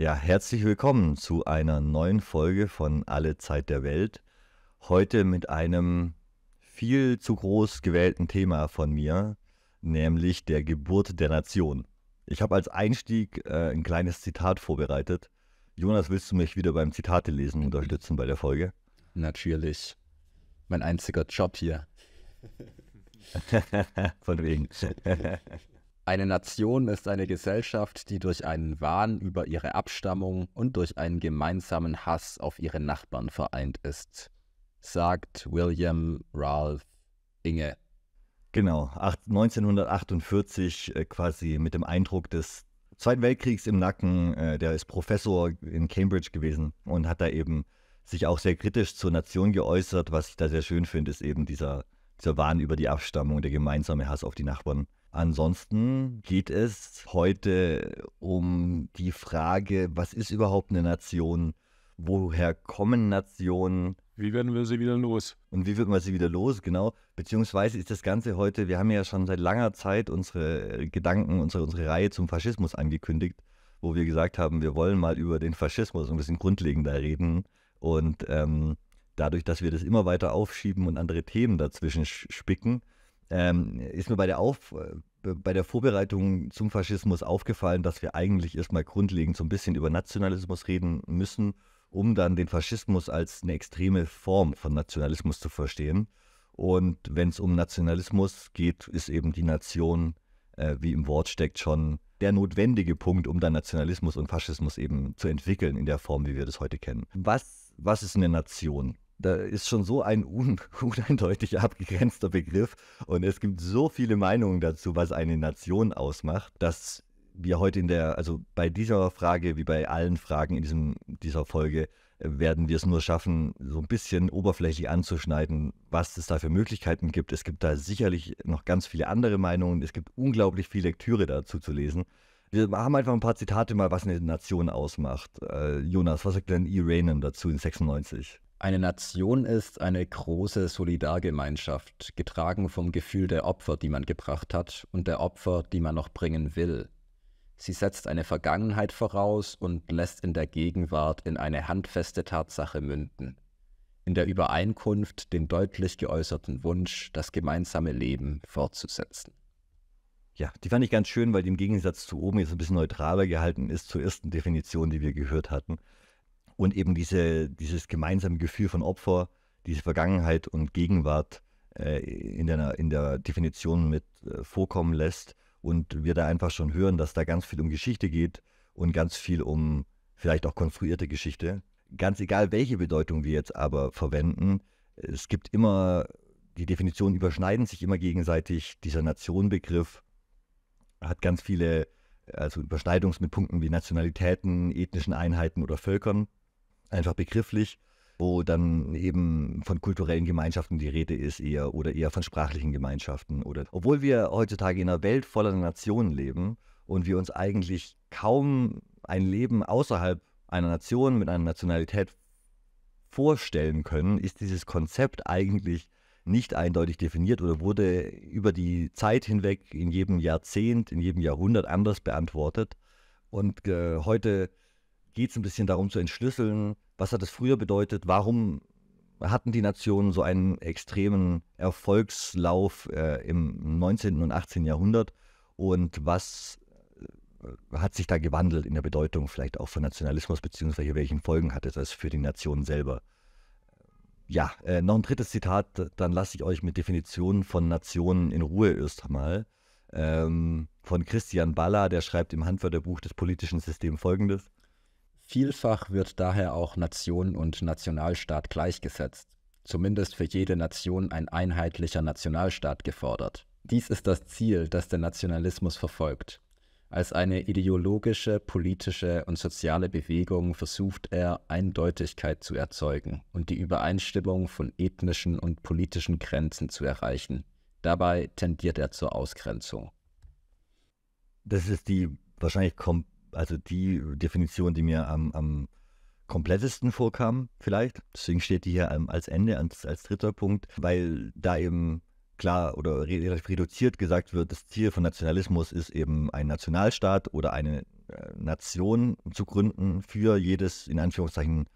Ja, herzlich willkommen zu einer neuen Folge von Alle Zeit der Welt. Heute mit einem viel zu groß gewählten Thema von mir, nämlich der Geburt der Nation. Ich habe als Einstieg äh, ein kleines Zitat vorbereitet. Jonas, willst du mich wieder beim Zitate Zitatelesen unterstützen bei der Folge? Natürlich. Mein einziger Job hier. von wegen. Eine Nation ist eine Gesellschaft, die durch einen Wahn über ihre Abstammung und durch einen gemeinsamen Hass auf ihre Nachbarn vereint ist, sagt William Ralph Inge. Genau, 1948 äh, quasi mit dem Eindruck des Zweiten Weltkriegs im Nacken, äh, der ist Professor in Cambridge gewesen und hat da eben sich auch sehr kritisch zur Nation geäußert. Was ich da sehr schön finde, ist eben dieser, dieser Wahn über die Abstammung, der gemeinsame Hass auf die Nachbarn. Ansonsten geht es heute um die Frage, was ist überhaupt eine Nation? Woher kommen Nationen? Wie werden wir sie wieder los? Und wie wird man sie wieder los, genau? Beziehungsweise ist das Ganze heute, wir haben ja schon seit langer Zeit unsere Gedanken, unsere, unsere Reihe zum Faschismus angekündigt, wo wir gesagt haben, wir wollen mal über den Faschismus ein bisschen grundlegender reden. Und ähm, dadurch, dass wir das immer weiter aufschieben und andere Themen dazwischen spicken, ähm, ist mir bei der, Auf, äh, bei der Vorbereitung zum Faschismus aufgefallen, dass wir eigentlich erstmal grundlegend so ein bisschen über Nationalismus reden müssen, um dann den Faschismus als eine extreme Form von Nationalismus zu verstehen. Und wenn es um Nationalismus geht, ist eben die Nation, äh, wie im Wort steckt, schon der notwendige Punkt, um dann Nationalismus und Faschismus eben zu entwickeln in der Form, wie wir das heute kennen. Was, was ist eine Nation? da ist schon so ein un uneindeutig abgegrenzter Begriff und es gibt so viele Meinungen dazu, was eine Nation ausmacht, dass wir heute in der, also bei dieser Frage wie bei allen Fragen in diesem, dieser Folge, äh, werden wir es nur schaffen, so ein bisschen oberflächlich anzuschneiden, was es da für Möglichkeiten gibt. Es gibt da sicherlich noch ganz viele andere Meinungen. Es gibt unglaublich viel Lektüre dazu zu lesen. Wir haben einfach ein paar Zitate mal, was eine Nation ausmacht. Äh, Jonas, was sagt denn E. Raynham dazu in 96? Eine Nation ist eine große Solidargemeinschaft, getragen vom Gefühl der Opfer, die man gebracht hat und der Opfer, die man noch bringen will. Sie setzt eine Vergangenheit voraus und lässt in der Gegenwart in eine handfeste Tatsache münden. In der Übereinkunft den deutlich geäußerten Wunsch, das gemeinsame Leben fortzusetzen. Ja, die fand ich ganz schön, weil die im Gegensatz zu oben jetzt ein bisschen neutraler gehalten ist zur ersten Definition, die wir gehört hatten und eben diese, dieses gemeinsame Gefühl von Opfer, diese Vergangenheit und Gegenwart äh, in, der, in der Definition mit äh, vorkommen lässt und wir da einfach schon hören, dass da ganz viel um Geschichte geht und ganz viel um vielleicht auch konstruierte Geschichte. Ganz egal, welche Bedeutung wir jetzt aber verwenden, es gibt immer, die Definitionen überschneiden sich immer gegenseitig. Dieser Nationbegriff hat ganz viele, also Überschneidungspunkten wie Nationalitäten, ethnischen Einheiten oder Völkern einfach begrifflich, wo dann eben von kulturellen Gemeinschaften die Rede ist eher oder eher von sprachlichen Gemeinschaften oder obwohl wir heutzutage in einer Welt voller Nationen leben und wir uns eigentlich kaum ein Leben außerhalb einer Nation mit einer Nationalität vorstellen können, ist dieses Konzept eigentlich nicht eindeutig definiert oder wurde über die Zeit hinweg in jedem Jahrzehnt, in jedem Jahrhundert anders beantwortet. Und äh, heute geht es ein bisschen darum zu entschlüsseln, was hat es früher bedeutet, warum hatten die Nationen so einen extremen Erfolgslauf äh, im 19. und 18. Jahrhundert und was äh, hat sich da gewandelt in der Bedeutung vielleicht auch von Nationalismus, beziehungsweise welchen Folgen hatte das für die Nationen selber? Ja, äh, noch ein drittes Zitat, dann lasse ich euch mit Definitionen von Nationen in Ruhe erst einmal. Ähm, von Christian Baller, der schreibt im Handwörterbuch des politischen Systems folgendes. Vielfach wird daher auch Nation und Nationalstaat gleichgesetzt. Zumindest für jede Nation ein einheitlicher Nationalstaat gefordert. Dies ist das Ziel, das der Nationalismus verfolgt. Als eine ideologische, politische und soziale Bewegung versucht er, Eindeutigkeit zu erzeugen und die Übereinstimmung von ethnischen und politischen Grenzen zu erreichen. Dabei tendiert er zur Ausgrenzung. Das ist die wahrscheinlich komplette also die Definition, die mir am, am komplettesten vorkam, vielleicht. Deswegen steht die hier ähm, als Ende, als, als dritter Punkt, weil da eben klar oder reduziert gesagt wird, das Ziel von Nationalismus ist eben ein Nationalstaat oder eine äh, Nation zu gründen für jedes, in Anführungszeichen,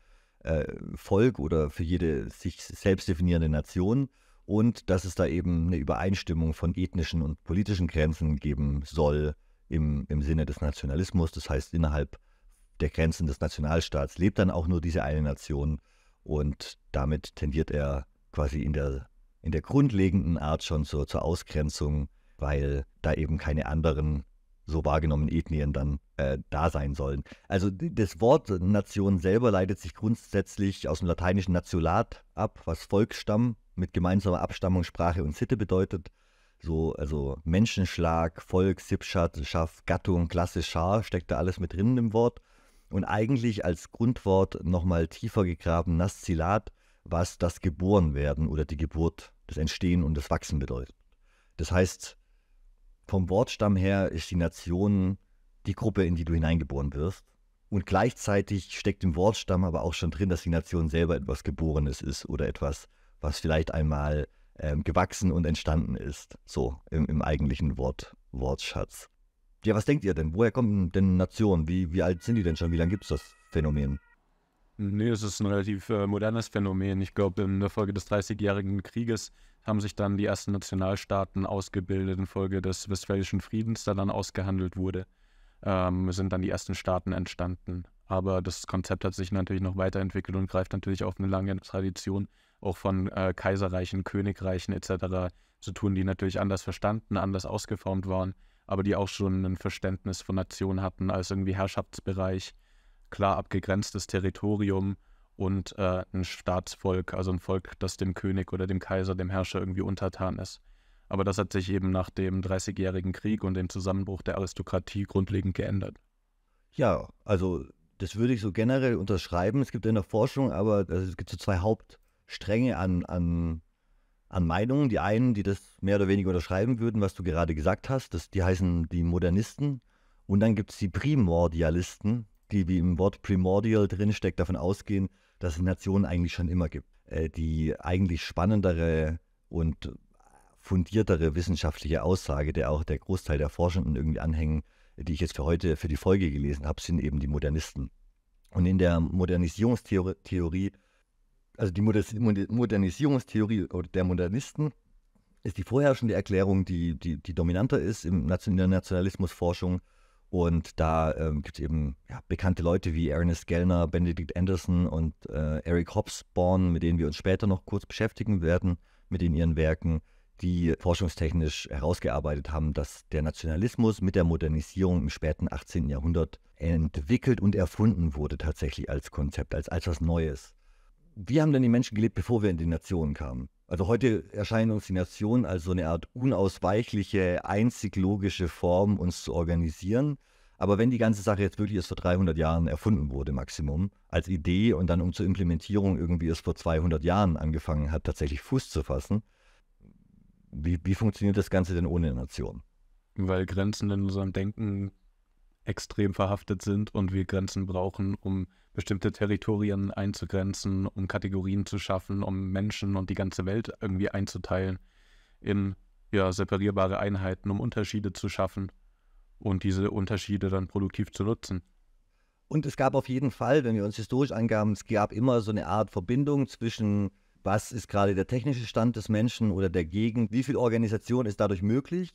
äh, Volk oder für jede sich selbst definierende Nation und dass es da eben eine Übereinstimmung von ethnischen und politischen Grenzen geben soll, im, im Sinne des Nationalismus, das heißt innerhalb der Grenzen des Nationalstaats, lebt dann auch nur diese eine Nation und damit tendiert er quasi in der, in der grundlegenden Art schon zur, zur Ausgrenzung, weil da eben keine anderen so wahrgenommenen Ethnien dann äh, da sein sollen. Also das Wort Nation selber leitet sich grundsätzlich aus dem lateinischen Nationat ab, was Volksstamm mit gemeinsamer Abstammung, Sprache und Sitte bedeutet. So, also Menschenschlag, Volk, Sippschaft, Gattung, Klasse, Schar, steckt da alles mit drin im Wort. Und eigentlich als Grundwort nochmal tiefer gegraben, Naszilat, was das Geborenwerden oder die Geburt, das Entstehen und das Wachsen bedeutet. Das heißt, vom Wortstamm her ist die Nation die Gruppe, in die du hineingeboren wirst. Und gleichzeitig steckt im Wortstamm aber auch schon drin, dass die Nation selber etwas Geborenes ist oder etwas, was vielleicht einmal ähm, gewachsen und entstanden ist. So im, im eigentlichen Wort, Wortschatz. Ja, was denkt ihr denn? Woher kommen denn Nationen? Wie, wie alt sind die denn schon? Wie lange gibt es das Phänomen? Nee, es ist ein relativ äh, modernes Phänomen. Ich glaube, in der Folge des Dreißigjährigen Krieges haben sich dann die ersten Nationalstaaten ausgebildet, infolge des Westfälischen Friedens, der dann ausgehandelt wurde, ähm, sind dann die ersten Staaten entstanden. Aber das Konzept hat sich natürlich noch weiterentwickelt und greift natürlich auf eine lange Tradition auch von äh, Kaiserreichen, Königreichen etc. zu tun, die natürlich anders verstanden, anders ausgeformt waren, aber die auch schon ein Verständnis von Nation hatten als irgendwie Herrschaftsbereich, klar abgegrenztes Territorium und äh, ein Staatsvolk, also ein Volk, das dem König oder dem Kaiser, dem Herrscher irgendwie untertan ist. Aber das hat sich eben nach dem Dreißigjährigen Krieg und dem Zusammenbruch der Aristokratie grundlegend geändert. Ja, also das würde ich so generell unterschreiben. Es gibt in der Forschung aber, also es gibt so zwei Haupt- Stränge an, an, an Meinungen. Die einen, die das mehr oder weniger unterschreiben würden, was du gerade gesagt hast, das, die heißen die Modernisten. Und dann gibt es die Primordialisten, die wie im Wort primordial drinsteckt, davon ausgehen, dass es Nationen eigentlich schon immer gibt. Äh, die eigentlich spannendere und fundiertere wissenschaftliche Aussage, der auch der Großteil der Forschenden irgendwie anhängen, die ich jetzt für heute, für die Folge gelesen habe, sind eben die Modernisten. Und in der Modernisierungstheorie also die Modernisierungstheorie der Modernisten ist die vorherrschende Erklärung, die, die, die dominanter ist im Nationalismusforschung. Und da ähm, gibt es eben ja, bekannte Leute wie Ernest Gellner, Benedict Anderson und äh, Eric Hobsbawm, mit denen wir uns später noch kurz beschäftigen werden, mit in ihren Werken, die forschungstechnisch herausgearbeitet haben, dass der Nationalismus mit der Modernisierung im späten 18. Jahrhundert entwickelt und erfunden wurde tatsächlich als Konzept, als etwas Neues wie haben denn die Menschen gelebt, bevor wir in die Nationen kamen? Also heute erscheinen uns die Nationen als so eine Art unausweichliche, einzig logische Form, uns zu organisieren. Aber wenn die ganze Sache jetzt wirklich erst vor 300 Jahren erfunden wurde, Maximum, als Idee und dann um zur Implementierung irgendwie erst vor 200 Jahren angefangen hat, tatsächlich Fuß zu fassen, wie, wie funktioniert das Ganze denn ohne Nation? Weil Grenzen in unserem Denken extrem verhaftet sind und wir Grenzen brauchen, um bestimmte Territorien einzugrenzen, um Kategorien zu schaffen, um Menschen und die ganze Welt irgendwie einzuteilen in ja, separierbare Einheiten, um Unterschiede zu schaffen und diese Unterschiede dann produktiv zu nutzen. Und es gab auf jeden Fall, wenn wir uns historisch angaben, es gab immer so eine Art Verbindung zwischen, was ist gerade der technische Stand des Menschen oder der Gegend, wie viel Organisation ist dadurch möglich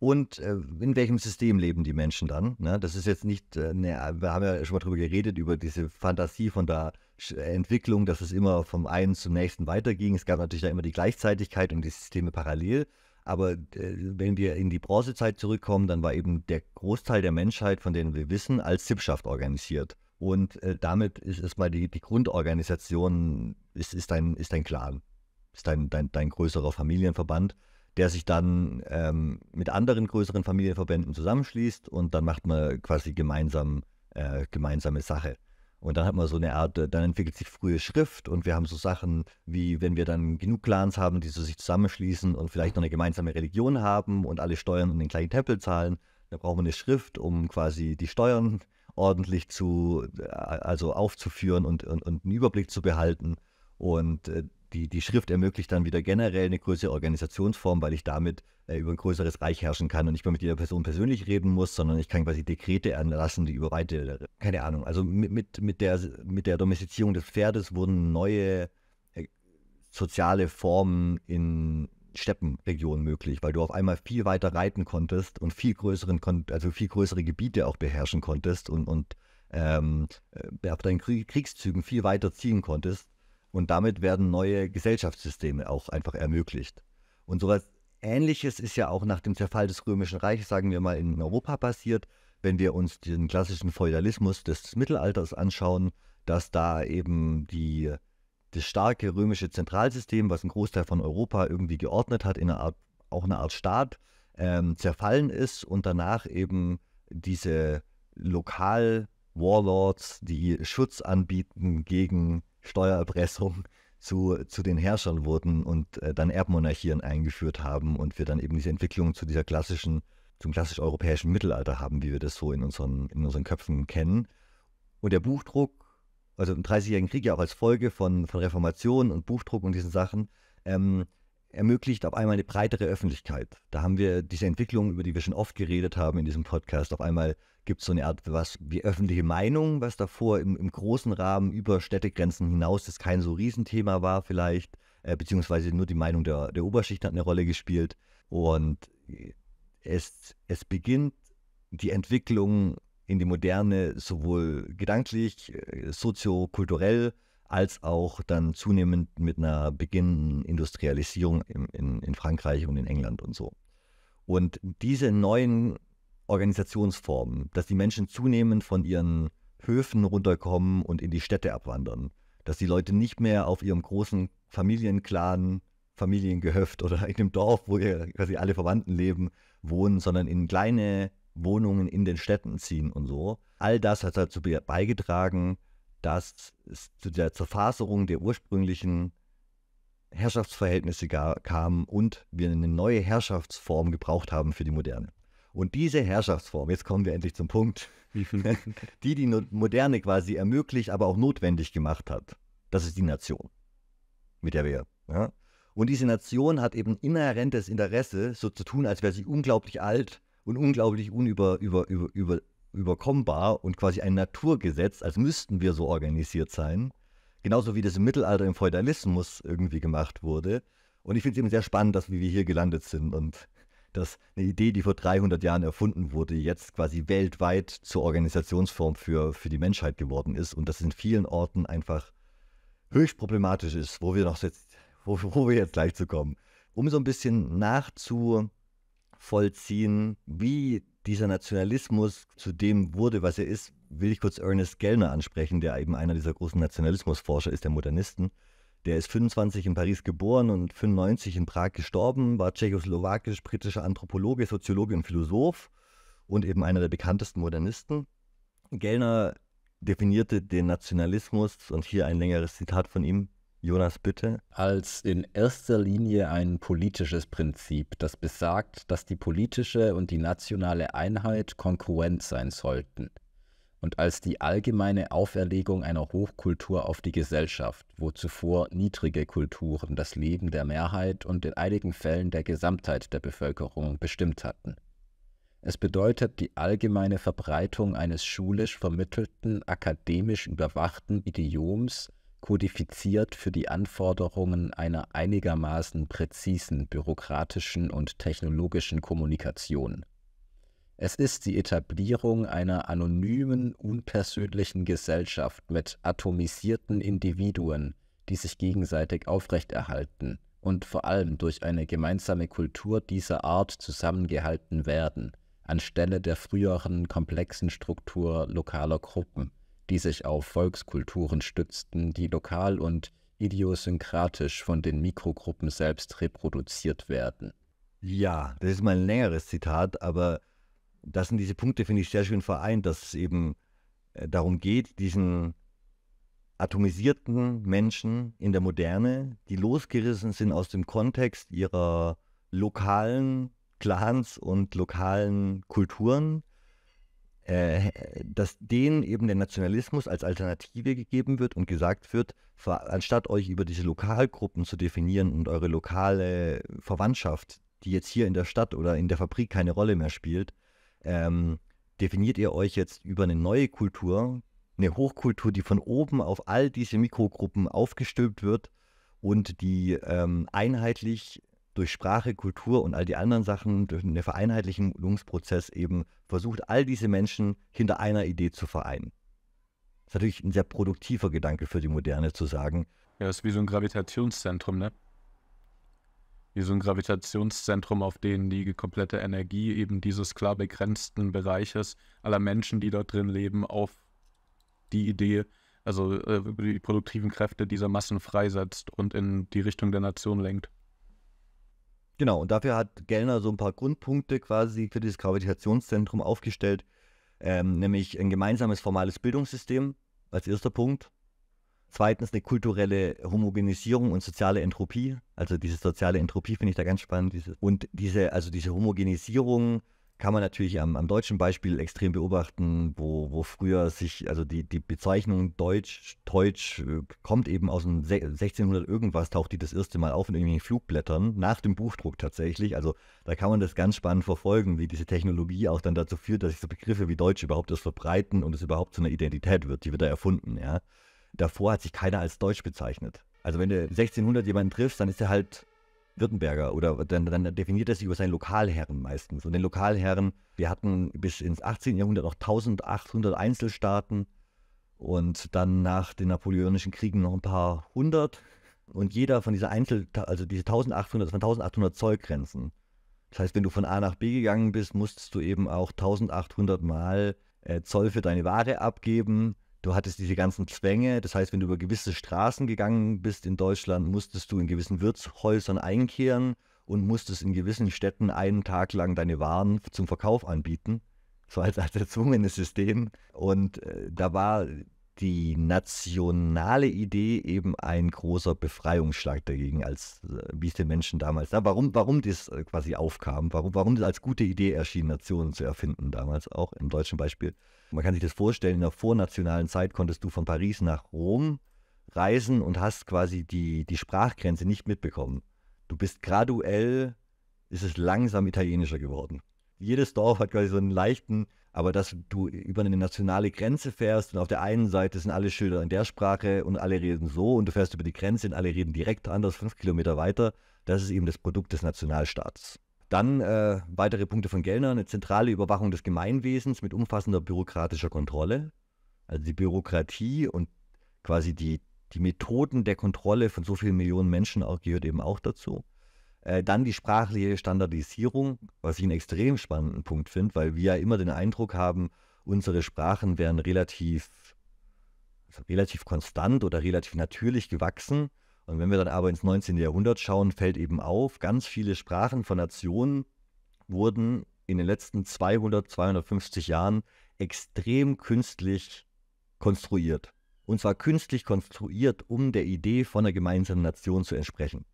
und äh, in welchem System leben die Menschen dann? Ne? Das ist jetzt nicht, äh, ne, wir haben ja schon mal darüber geredet, über diese Fantasie von der äh, Entwicklung, dass es immer vom einen zum nächsten weiterging. Es gab natürlich da immer die Gleichzeitigkeit und die Systeme parallel. Aber äh, wenn wir in die Bronzezeit zurückkommen, dann war eben der Großteil der Menschheit, von denen wir wissen, als Sippschaft organisiert. Und äh, damit ist erstmal die, die Grundorganisation, ist, ist, dein, ist dein Clan, ist dein, dein, dein größerer Familienverband der sich dann ähm, mit anderen größeren Familienverbänden zusammenschließt und dann macht man quasi gemeinsam, äh, gemeinsame Sache. Und dann hat man so eine Art, äh, dann entwickelt sich frühe Schrift und wir haben so Sachen wie, wenn wir dann genug Clans haben, die so sich zusammenschließen und vielleicht noch eine gemeinsame Religion haben und alle Steuern in den kleinen Tempel zahlen, dann brauchen wir eine Schrift, um quasi die Steuern ordentlich zu, äh, also aufzuführen und, und, und einen Überblick zu behalten. Und äh, die, die Schrift ermöglicht dann wieder generell eine größere Organisationsform, weil ich damit äh, über ein größeres Reich herrschen kann und nicht mehr mit jeder Person persönlich reden muss, sondern ich kann quasi Dekrete erlassen, die über weite, keine Ahnung. Also mit, mit, mit, der, mit der Domestizierung des Pferdes wurden neue äh, soziale Formen in Steppenregionen möglich, weil du auf einmal viel weiter reiten konntest und viel größeren, also viel größere Gebiete auch beherrschen konntest und, und ähm, äh, auf deinen Kriegszügen viel weiter ziehen konntest und damit werden neue Gesellschaftssysteme auch einfach ermöglicht. Und sowas Ähnliches ist ja auch nach dem Zerfall des Römischen Reiches, sagen wir mal, in Europa passiert, wenn wir uns den klassischen Feudalismus des Mittelalters anschauen, dass da eben die, das starke römische Zentralsystem, was einen Großteil von Europa irgendwie geordnet hat, in einer Art, auch eine Art Staat, ähm, zerfallen ist und danach eben diese lokal Warlords, die Schutz anbieten gegen Steuererpressung zu, zu den Herrschern wurden und äh, dann Erbmonarchien eingeführt haben und wir dann eben diese Entwicklung zu dieser klassischen, zum klassisch europäischen Mittelalter haben, wie wir das so in unseren, in unseren Köpfen kennen. Und der Buchdruck, also im 30-jährigen Krieg ja auch als Folge von, von Reformation und Buchdruck und diesen Sachen, ähm, ermöglicht auf einmal eine breitere Öffentlichkeit. Da haben wir diese Entwicklung, über die wir schon oft geredet haben in diesem Podcast. Auf einmal gibt es so eine Art, was wie öffentliche Meinung, was davor im, im großen Rahmen über Städtegrenzen hinaus das kein so Riesenthema war vielleicht, äh, beziehungsweise nur die Meinung der, der Oberschicht hat eine Rolle gespielt. Und es, es beginnt die Entwicklung in die Moderne sowohl gedanklich, äh, soziokulturell, als auch dann zunehmend mit einer beginnenden Industrialisierung in, in, in Frankreich und in England und so. Und diese neuen Organisationsformen, dass die Menschen zunehmend von ihren Höfen runterkommen und in die Städte abwandern, dass die Leute nicht mehr auf ihrem großen Familienclan, Familiengehöft oder in dem Dorf, wo quasi alle Verwandten leben, wohnen, sondern in kleine Wohnungen in den Städten ziehen und so. All das hat dazu beigetragen, dass es zu der Zerfaserung der ursprünglichen Herrschaftsverhältnisse kam und wir eine neue Herrschaftsform gebraucht haben für die Moderne. Und diese Herrschaftsform, jetzt kommen wir endlich zum Punkt, die die Moderne quasi ermöglicht, aber auch notwendig gemacht hat, das ist die Nation, mit der wir. Ja? Und diese Nation hat eben inhärentes Interesse, so zu tun, als wäre sie unglaublich alt und unglaublich unüber, über, über, über, überkommbar und quasi ein Naturgesetz, als müssten wir so organisiert sein. Genauso wie das im Mittelalter im Feudalismus irgendwie gemacht wurde. Und ich finde es eben sehr spannend, dass wir hier gelandet sind und dass eine Idee, die vor 300 Jahren erfunden wurde, jetzt quasi weltweit zur Organisationsform für, für die Menschheit geworden ist und das in vielen Orten einfach höchst problematisch ist, wo wir noch jetzt, wo, wo wir jetzt gleich zu kommen. Um so ein bisschen nachzuvollziehen, wie dieser Nationalismus zu dem wurde, was er ist, will ich kurz Ernest Gellner ansprechen, der eben einer dieser großen Nationalismusforscher ist, der Modernisten. Der ist 25 in Paris geboren und 95 in Prag gestorben, war tschechoslowakisch-britischer Anthropologe, Soziologe und Philosoph und eben einer der bekanntesten Modernisten. Gellner definierte den Nationalismus, und hier ein längeres Zitat von ihm, Jonas, bitte. Als in erster Linie ein politisches Prinzip, das besagt, dass die politische und die nationale Einheit konkurrent sein sollten. Und als die allgemeine Auferlegung einer Hochkultur auf die Gesellschaft, wo zuvor niedrige Kulturen das Leben der Mehrheit und in einigen Fällen der Gesamtheit der Bevölkerung bestimmt hatten. Es bedeutet die allgemeine Verbreitung eines schulisch vermittelten, akademisch überwachten Idioms, kodifiziert für die Anforderungen einer einigermaßen präzisen bürokratischen und technologischen Kommunikation. Es ist die Etablierung einer anonymen, unpersönlichen Gesellschaft mit atomisierten Individuen, die sich gegenseitig aufrechterhalten und vor allem durch eine gemeinsame Kultur dieser Art zusammengehalten werden, anstelle der früheren komplexen Struktur lokaler Gruppen die sich auf Volkskulturen stützten, die lokal und idiosynkratisch von den Mikrogruppen selbst reproduziert werden. Ja, das ist mal ein längeres Zitat, aber das sind diese Punkte, finde ich, sehr schön vereint, dass es eben äh, darum geht, diesen atomisierten Menschen in der Moderne, die losgerissen sind aus dem Kontext ihrer lokalen Clans und lokalen Kulturen, äh, dass denen eben der Nationalismus als Alternative gegeben wird und gesagt wird, anstatt euch über diese Lokalgruppen zu definieren und eure lokale Verwandtschaft, die jetzt hier in der Stadt oder in der Fabrik keine Rolle mehr spielt, ähm, definiert ihr euch jetzt über eine neue Kultur, eine Hochkultur, die von oben auf all diese Mikrogruppen aufgestülpt wird und die ähm, einheitlich durch Sprache, Kultur und all die anderen Sachen, durch einen Vereinheitlichungsprozess eben versucht, all diese Menschen hinter einer Idee zu vereinen. Das ist natürlich ein sehr produktiver Gedanke für die Moderne zu sagen. Ja, ist wie so ein Gravitationszentrum, ne? Wie so ein Gravitationszentrum, auf dem die komplette Energie eben dieses klar begrenzten Bereiches aller Menschen, die dort drin leben, auf die Idee, also äh, die produktiven Kräfte dieser Massen freisetzt und in die Richtung der Nation lenkt. Genau, und dafür hat Gellner so ein paar Grundpunkte quasi für dieses Gravitationszentrum aufgestellt, ähm, nämlich ein gemeinsames formales Bildungssystem als erster Punkt. Zweitens eine kulturelle Homogenisierung und soziale Entropie. Also diese soziale Entropie finde ich da ganz spannend. Diese, und diese, also diese Homogenisierung kann man natürlich am, am, deutschen Beispiel extrem beobachten, wo, wo früher sich, also die, die Bezeichnung Deutsch, Deutsch äh, kommt eben aus dem 1600 irgendwas, taucht die das erste Mal auf in irgendwelchen Flugblättern, nach dem Buchdruck tatsächlich. Also da kann man das ganz spannend verfolgen, wie diese Technologie auch dann dazu führt, dass sich so Begriffe wie Deutsch überhaupt erst verbreiten und es überhaupt zu einer Identität wird, die wird da erfunden, ja. Davor hat sich keiner als Deutsch bezeichnet. Also wenn du 1600 jemanden triffst, dann ist er halt Württemberger oder dann, dann definiert er sich über seinen Lokalherren meistens. Und den Lokalherren, wir hatten bis ins 18. Jahrhundert noch 1800 Einzelstaaten und dann nach den Napoleonischen Kriegen noch ein paar hundert. Und jeder von diesen Einzel, also diese 1800, das waren 1800 Zollgrenzen. Das heißt, wenn du von A nach B gegangen bist, musstest du eben auch 1800 Mal äh, Zoll für deine Ware abgeben Du hattest diese ganzen Zwänge, das heißt, wenn du über gewisse Straßen gegangen bist in Deutschland, musstest du in gewissen Wirtshäusern einkehren und musstest in gewissen Städten einen Tag lang deine Waren zum Verkauf anbieten. So als, als erzwungenes System. Und äh, da war die nationale Idee eben ein großer Befreiungsschlag dagegen, als äh, wie es den Menschen damals, na, warum, warum das äh, quasi aufkam, warum, warum das als gute Idee erschien, Nationen zu erfinden, damals auch im deutschen Beispiel. Man kann sich das vorstellen, in der vornationalen Zeit konntest du von Paris nach Rom reisen und hast quasi die, die Sprachgrenze nicht mitbekommen. Du bist graduell, ist es langsam italienischer geworden. Jedes Dorf hat quasi so einen leichten, aber dass du über eine nationale Grenze fährst und auf der einen Seite sind alle Schilder in der Sprache und alle reden so und du fährst über die Grenze und alle reden direkt anders, fünf Kilometer weiter, das ist eben das Produkt des Nationalstaats. Dann äh, weitere Punkte von Gellner, eine zentrale Überwachung des Gemeinwesens mit umfassender bürokratischer Kontrolle. Also die Bürokratie und quasi die, die Methoden der Kontrolle von so vielen Millionen Menschen auch, gehört eben auch dazu. Äh, dann die sprachliche Standardisierung, was ich einen extrem spannenden Punkt finde, weil wir ja immer den Eindruck haben, unsere Sprachen wären relativ, also relativ konstant oder relativ natürlich gewachsen. Und wenn wir dann aber ins 19. Jahrhundert schauen, fällt eben auf, ganz viele Sprachen von Nationen wurden in den letzten 200, 250 Jahren extrem künstlich konstruiert. Und zwar künstlich konstruiert, um der Idee von einer gemeinsamen Nation zu entsprechen.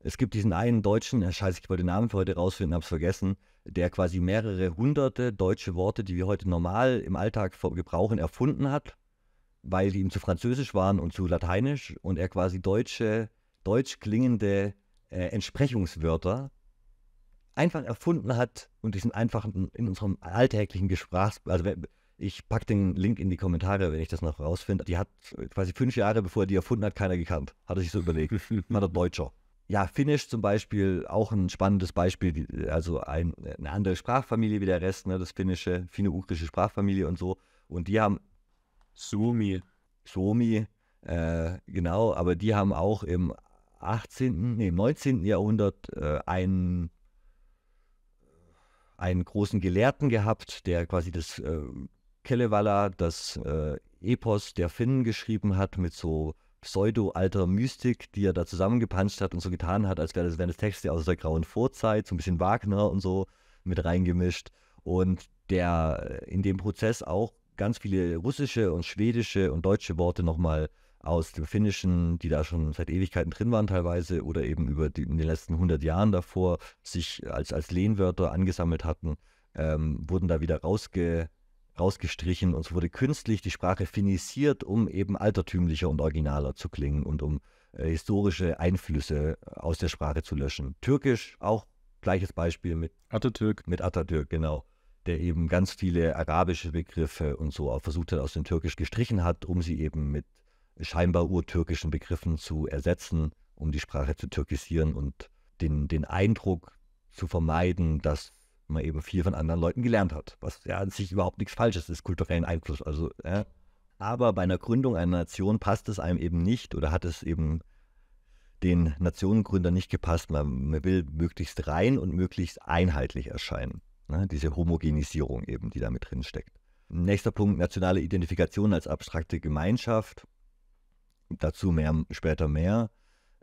Es gibt diesen einen Deutschen, scheiße, ich wollte den Namen für heute rausfinden, hab's vergessen, der quasi mehrere hunderte deutsche Worte, die wir heute normal im Alltag gebrauchen, erfunden hat weil die ihm zu französisch waren und zu lateinisch und er quasi deutsche, deutsch klingende äh, Entsprechungswörter einfach erfunden hat und die sind einfach in unserem alltäglichen Gespräch, also ich packe den Link in die Kommentare, wenn ich das noch rausfinde. Die hat quasi fünf Jahre, bevor er die erfunden hat, keiner gekannt. Hat er sich so überlegt. War der Deutscher. Ja, Finnisch zum Beispiel, auch ein spannendes Beispiel. Also ein, eine andere Sprachfamilie wie der Rest, ne, das finnische, finno-ugrische Sprachfamilie und so. Und die haben Sumi. Sumi, äh, genau, aber die haben auch im 18., nee, im 19. Jahrhundert äh, einen, einen großen Gelehrten gehabt, der quasi das äh, Kalevala, das äh, Epos der Finnen geschrieben hat mit so pseudo-alter Mystik, die er da zusammengepanscht hat und so getan hat, als wären das, wär das Texte aus der grauen Vorzeit, so ein bisschen Wagner und so mit reingemischt. Und der äh, in dem Prozess auch ganz viele russische und schwedische und deutsche Worte nochmal aus dem Finnischen, die da schon seit Ewigkeiten drin waren teilweise oder eben über die, in den letzten 100 Jahren davor sich als, als Lehnwörter angesammelt hatten, ähm, wurden da wieder rausge, rausgestrichen und es wurde künstlich die Sprache finisiert, um eben altertümlicher und originaler zu klingen und um äh, historische Einflüsse aus der Sprache zu löschen. Türkisch auch gleiches Beispiel mit Atatürk. Mit Atatürk, genau der eben ganz viele arabische Begriffe und so auch versucht hat, aus dem Türkisch gestrichen hat, um sie eben mit scheinbar urtürkischen Begriffen zu ersetzen, um die Sprache zu türkisieren und den, den Eindruck zu vermeiden, dass man eben viel von anderen Leuten gelernt hat, was ja an sich überhaupt nichts Falsches ist, kulturellen Einfluss. Also, ja. Aber bei einer Gründung einer Nation passt es einem eben nicht oder hat es eben den Nationengründern nicht gepasst. Man, man will möglichst rein und möglichst einheitlich erscheinen. Ne? Diese Homogenisierung eben, die da mit drin steckt. Nächster Punkt, nationale Identifikation als abstrakte Gemeinschaft. Dazu mehr, später mehr.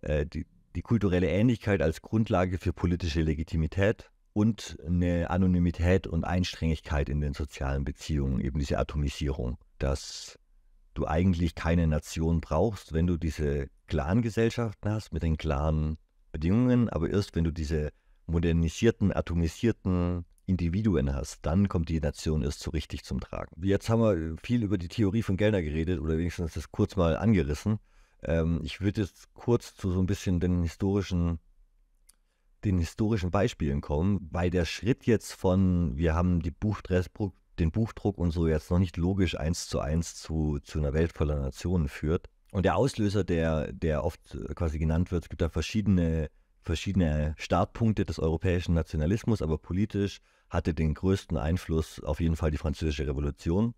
Äh, die, die kulturelle Ähnlichkeit als Grundlage für politische Legitimität und eine Anonymität und Einstrengigkeit in den sozialen Beziehungen, eben diese Atomisierung, dass du eigentlich keine Nation brauchst, wenn du diese Clan-Gesellschaften hast mit den klaren Bedingungen, aber erst wenn du diese modernisierten, atomisierten Individuen hast, dann kommt die Nation erst so richtig zum Tragen. Jetzt haben wir äh, viel über die Theorie von Gellner geredet oder wenigstens das kurz mal angerissen. Ähm, ich würde jetzt kurz zu so ein bisschen den historischen, den historischen Beispielen kommen, weil der Schritt jetzt von, wir haben die Buchdruck, den Buchdruck und so jetzt noch nicht logisch eins zu eins zu, zu einer Welt voller Nationen führt. Und der Auslöser, der, der oft äh, quasi genannt wird, es gibt da verschiedene verschiedene Startpunkte des europäischen Nationalismus, aber politisch hatte den größten Einfluss auf jeden Fall die Französische Revolution,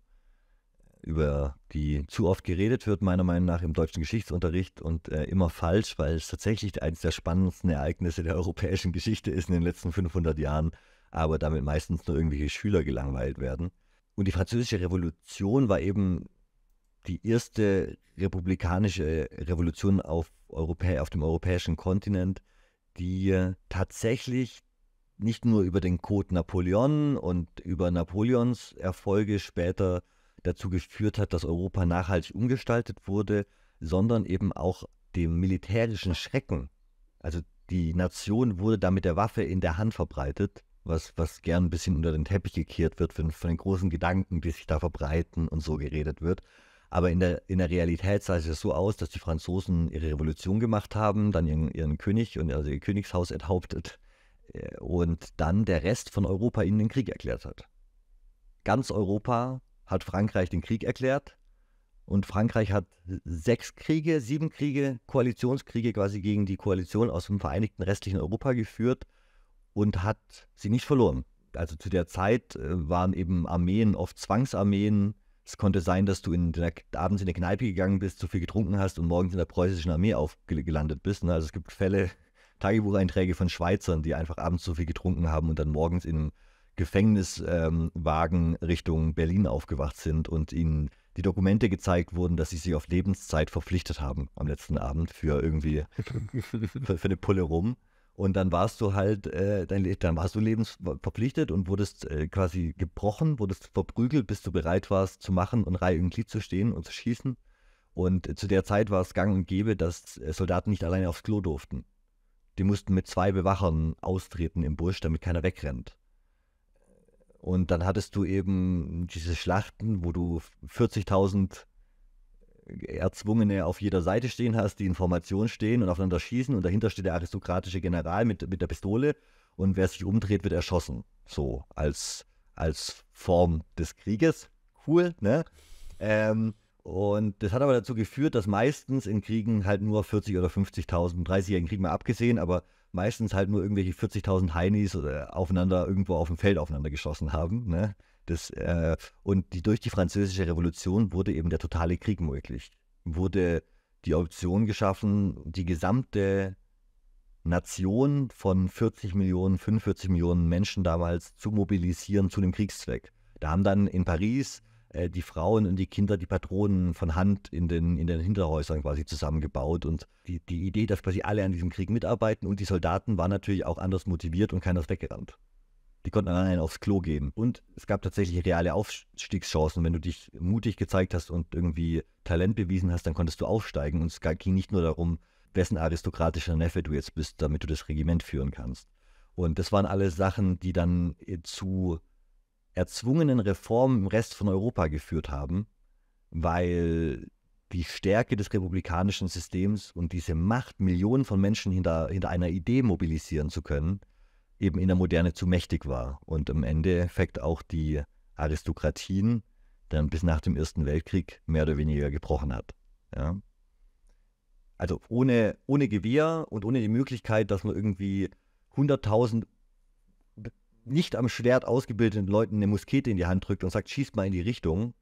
über die zu oft geredet wird, meiner Meinung nach, im deutschen Geschichtsunterricht und äh, immer falsch, weil es tatsächlich eines der spannendsten Ereignisse der europäischen Geschichte ist in den letzten 500 Jahren, aber damit meistens nur irgendwelche Schüler gelangweilt werden. Und die Französische Revolution war eben die erste republikanische Revolution auf, Europä auf dem europäischen Kontinent die tatsächlich nicht nur über den Code Napoleon und über Napoleons Erfolge später dazu geführt hat, dass Europa nachhaltig umgestaltet wurde, sondern eben auch dem militärischen Schrecken. Also die Nation wurde da mit der Waffe in der Hand verbreitet, was, was gern ein bisschen unter den Teppich gekehrt wird von, von den großen Gedanken, die sich da verbreiten und so geredet wird. Aber in der, in der Realität sah es so aus, dass die Franzosen ihre Revolution gemacht haben, dann ihren, ihren König und also ihr Königshaus enthauptet äh, und dann der Rest von Europa ihnen den Krieg erklärt hat. Ganz Europa hat Frankreich den Krieg erklärt und Frankreich hat sechs Kriege, sieben Kriege, Koalitionskriege quasi gegen die Koalition aus dem vereinigten restlichen Europa geführt und hat sie nicht verloren. Also zu der Zeit äh, waren eben Armeen oft Zwangsarmeen, es konnte sein, dass du in der, abends in der Kneipe gegangen bist, zu viel getrunken hast und morgens in der preußischen Armee aufgelandet bist. Ne? Also es gibt Fälle, Tagebucheinträge von Schweizern, die einfach abends zu viel getrunken haben und dann morgens in Gefängniswagen ähm, Richtung Berlin aufgewacht sind und ihnen die Dokumente gezeigt wurden, dass sie sich auf Lebenszeit verpflichtet haben am letzten Abend für irgendwie für, für eine Pulle rum. Und dann warst du halt, äh, dein, dann warst du lebensverpflichtet und wurdest äh, quasi gebrochen, wurdest verprügelt, bis du bereit warst zu machen und Reihe im Glied zu stehen und zu schießen. Und äh, zu der Zeit war es gang und gäbe, dass äh, Soldaten nicht alleine aufs Klo durften. Die mussten mit zwei Bewachern austreten im Busch, damit keiner wegrennt. Und dann hattest du eben diese Schlachten, wo du 40.000 Erzwungene auf jeder Seite stehen hast, die in Formation stehen und aufeinander schießen und dahinter steht der aristokratische General mit, mit der Pistole und wer sich umdreht, wird erschossen. So, als, als Form des Krieges. Cool, ne? Ähm, und das hat aber dazu geführt, dass meistens in Kriegen halt nur 40.000 oder 50.000, 30-jährigen Krieg mal abgesehen, aber meistens halt nur irgendwelche 40.000 Heinis oder äh, aufeinander irgendwo auf dem Feld aufeinander geschossen haben, ne? Das, äh, und die, durch die Französische Revolution wurde eben der totale Krieg möglich. Wurde die Option geschaffen, die gesamte Nation von 40 Millionen, 45 Millionen Menschen damals zu mobilisieren zu dem Kriegszweck. Da haben dann in Paris äh, die Frauen und die Kinder die Patronen von Hand in den, in den Hinterhäusern quasi zusammengebaut. Und die, die Idee, dass quasi alle an diesem Krieg mitarbeiten und die Soldaten waren natürlich auch anders motiviert und keiner ist weggerannt die konnten allein aufs Klo gehen. Und es gab tatsächlich reale Aufstiegschancen. Wenn du dich mutig gezeigt hast und irgendwie Talent bewiesen hast, dann konntest du aufsteigen. Und es ging nicht nur darum, wessen aristokratischer Neffe du jetzt bist, damit du das Regiment führen kannst. Und das waren alles Sachen, die dann äh, zu erzwungenen Reformen im Rest von Europa geführt haben, weil die Stärke des republikanischen Systems und diese Macht, Millionen von Menschen hinter, hinter einer Idee mobilisieren zu können, eben in der Moderne zu mächtig war und im Endeffekt auch die Aristokratien dann bis nach dem Ersten Weltkrieg mehr oder weniger gebrochen hat. Ja? Also ohne, ohne Gewehr und ohne die Möglichkeit, dass man irgendwie 100.000 nicht am Schwert ausgebildeten Leuten eine Muskete in die Hand drückt und sagt, schießt mal in die Richtung,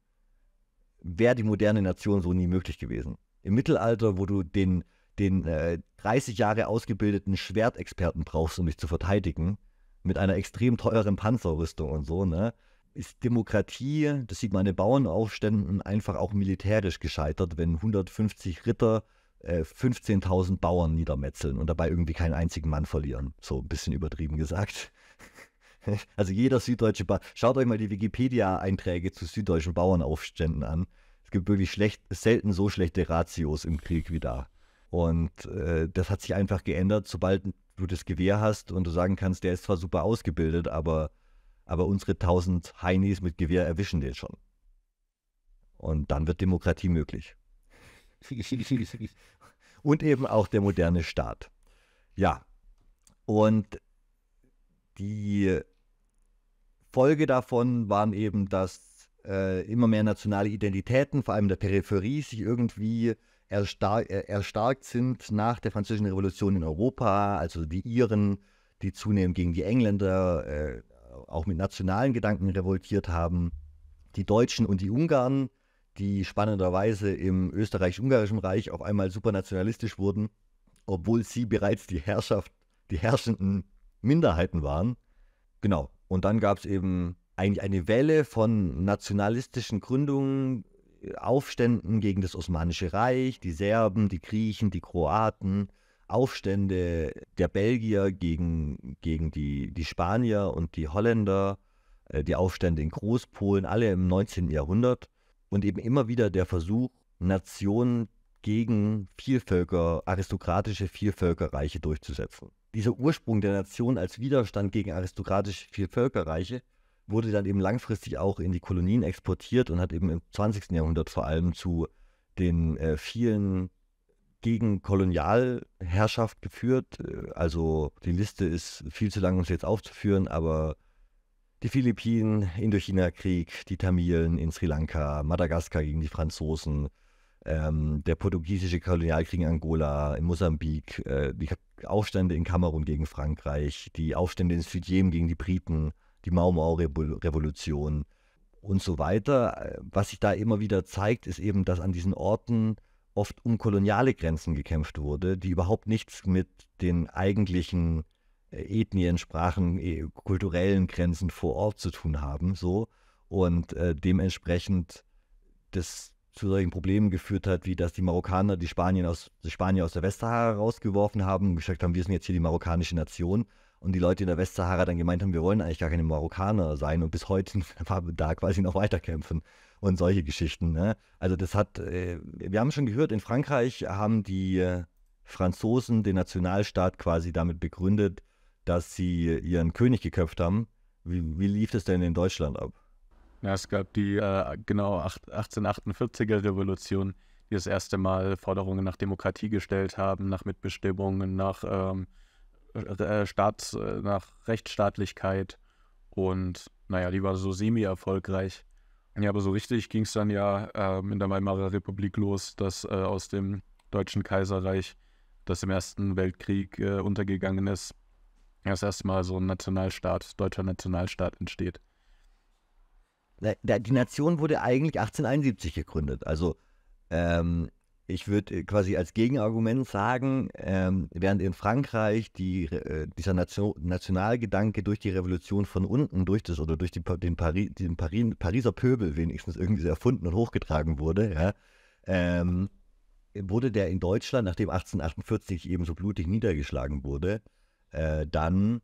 wäre die moderne Nation so nie möglich gewesen. Im Mittelalter, wo du den den äh, 30 Jahre ausgebildeten Schwertexperten brauchst, um dich zu verteidigen, mit einer extrem teuren Panzerrüstung und so, ne? Ist Demokratie, das sieht man in den Bauernaufständen, einfach auch militärisch gescheitert, wenn 150 Ritter äh, 15.000 Bauern niedermetzeln und dabei irgendwie keinen einzigen Mann verlieren. So ein bisschen übertrieben gesagt. Also jeder süddeutsche Bauer. Schaut euch mal die Wikipedia-Einträge zu süddeutschen Bauernaufständen an. Es gibt wirklich schlecht, selten so schlechte Ratios im Krieg wie da. Und äh, das hat sich einfach geändert, sobald du das Gewehr hast und du sagen kannst, der ist zwar super ausgebildet, aber, aber unsere tausend Heinis mit Gewehr erwischen den schon. Und dann wird Demokratie möglich. und eben auch der moderne Staat. Ja, und die Folge davon waren eben, dass äh, immer mehr nationale Identitäten, vor allem der Peripherie, sich irgendwie erstark, erstarkt sind nach der Französischen Revolution in Europa, also die Iren, die zunehmend gegen die Engländer äh, auch mit nationalen Gedanken revoltiert haben, die Deutschen und die Ungarn, die spannenderweise im österreichisch-ungarischen Reich auf einmal supernationalistisch wurden, obwohl sie bereits die Herrschaft, die herrschenden Minderheiten waren. Genau. Und dann gab es eben eigentlich eine Welle von nationalistischen Gründungen Aufständen gegen das Osmanische Reich, die Serben, die Griechen, die Kroaten, Aufstände der Belgier gegen, gegen die, die Spanier und die Holländer, äh, die Aufstände in Großpolen, alle im 19. Jahrhundert und eben immer wieder der Versuch, Nationen gegen Vielvölker, aristokratische Vielvölkerreiche durchzusetzen. Dieser Ursprung der Nation als Widerstand gegen aristokratische Vielvölkerreiche wurde dann eben langfristig auch in die Kolonien exportiert und hat eben im 20. Jahrhundert vor allem zu den äh, vielen gegen Kolonialherrschaft geführt. Äh, also die Liste ist viel zu lang, um sie jetzt aufzuführen, aber die Philippinen, Indochina-Krieg, die Tamilen in Sri Lanka, Madagaskar gegen die Franzosen, ähm, der portugiesische Kolonialkrieg in Angola, in Mosambik, äh, die Aufstände in Kamerun gegen Frankreich, die Aufstände in Südjemen gegen die Briten, die Mau Mau Revolution und so weiter. Was sich da immer wieder zeigt, ist eben, dass an diesen Orten oft um koloniale Grenzen gekämpft wurde, die überhaupt nichts mit den eigentlichen äh, Ethnien, Sprachen, äh, kulturellen Grenzen vor Ort zu tun haben, so und äh, dementsprechend das zu solchen Problemen geführt hat, wie dass die Marokkaner die, Spanien aus, die Spanier aus der Westsahara rausgeworfen haben und gesagt haben, wir sind jetzt hier die marokkanische Nation und die Leute in der Westsahara dann gemeint haben, wir wollen eigentlich gar keine Marokkaner sein und bis heute da quasi noch weiterkämpfen und solche Geschichten. Ne? Also das hat, äh, wir haben schon gehört, in Frankreich haben die äh, Franzosen den Nationalstaat quasi damit begründet, dass sie ihren König geköpft haben. Wie, wie lief das denn in Deutschland ab? Ja, es gab die äh, genau 1848er Revolution, die das erste Mal Forderungen nach Demokratie gestellt haben, nach Mitbestimmungen, nach ähm, äh, äh Staats, äh, nach Rechtsstaatlichkeit und naja, die war so semi-erfolgreich. Ja, aber so richtig ging es dann ja äh, in der Weimarer Republik los, dass äh, aus dem Deutschen Kaiserreich, das im Ersten Weltkrieg untergegangen ist, das erste Mal so ein Nationalstaat, deutscher Nationalstaat entsteht. Die Nation wurde eigentlich 1871 gegründet, also ähm, ich würde äh, quasi als Gegenargument sagen, ähm, während in Frankreich die, äh, dieser Nation, Nationalgedanke durch die Revolution von unten, durch das oder durch die, den, Pari, den Pari, Pariser Pöbel wenigstens irgendwie so erfunden und hochgetragen wurde, ja, ähm, wurde der in Deutschland, nachdem 1848 eben so blutig niedergeschlagen wurde, äh, dann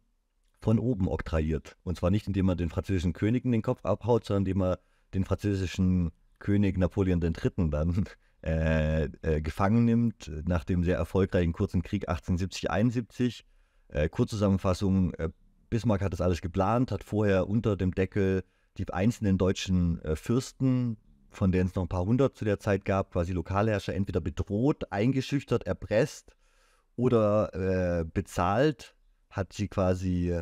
von oben oktraiert. Und zwar nicht, indem man den französischen Königen den Kopf abhaut, sondern indem man den französischen König Napoleon III. dann äh, äh, gefangen nimmt, nach dem sehr erfolgreichen kurzen Krieg 1870-71. Äh, Kurzzusammenfassung, äh, Bismarck hat das alles geplant, hat vorher unter dem Deckel die einzelnen deutschen äh, Fürsten, von denen es noch ein paar hundert zu der Zeit gab, quasi Lokalherrscher entweder bedroht, eingeschüchtert, erpresst oder äh, bezahlt, hat sie quasi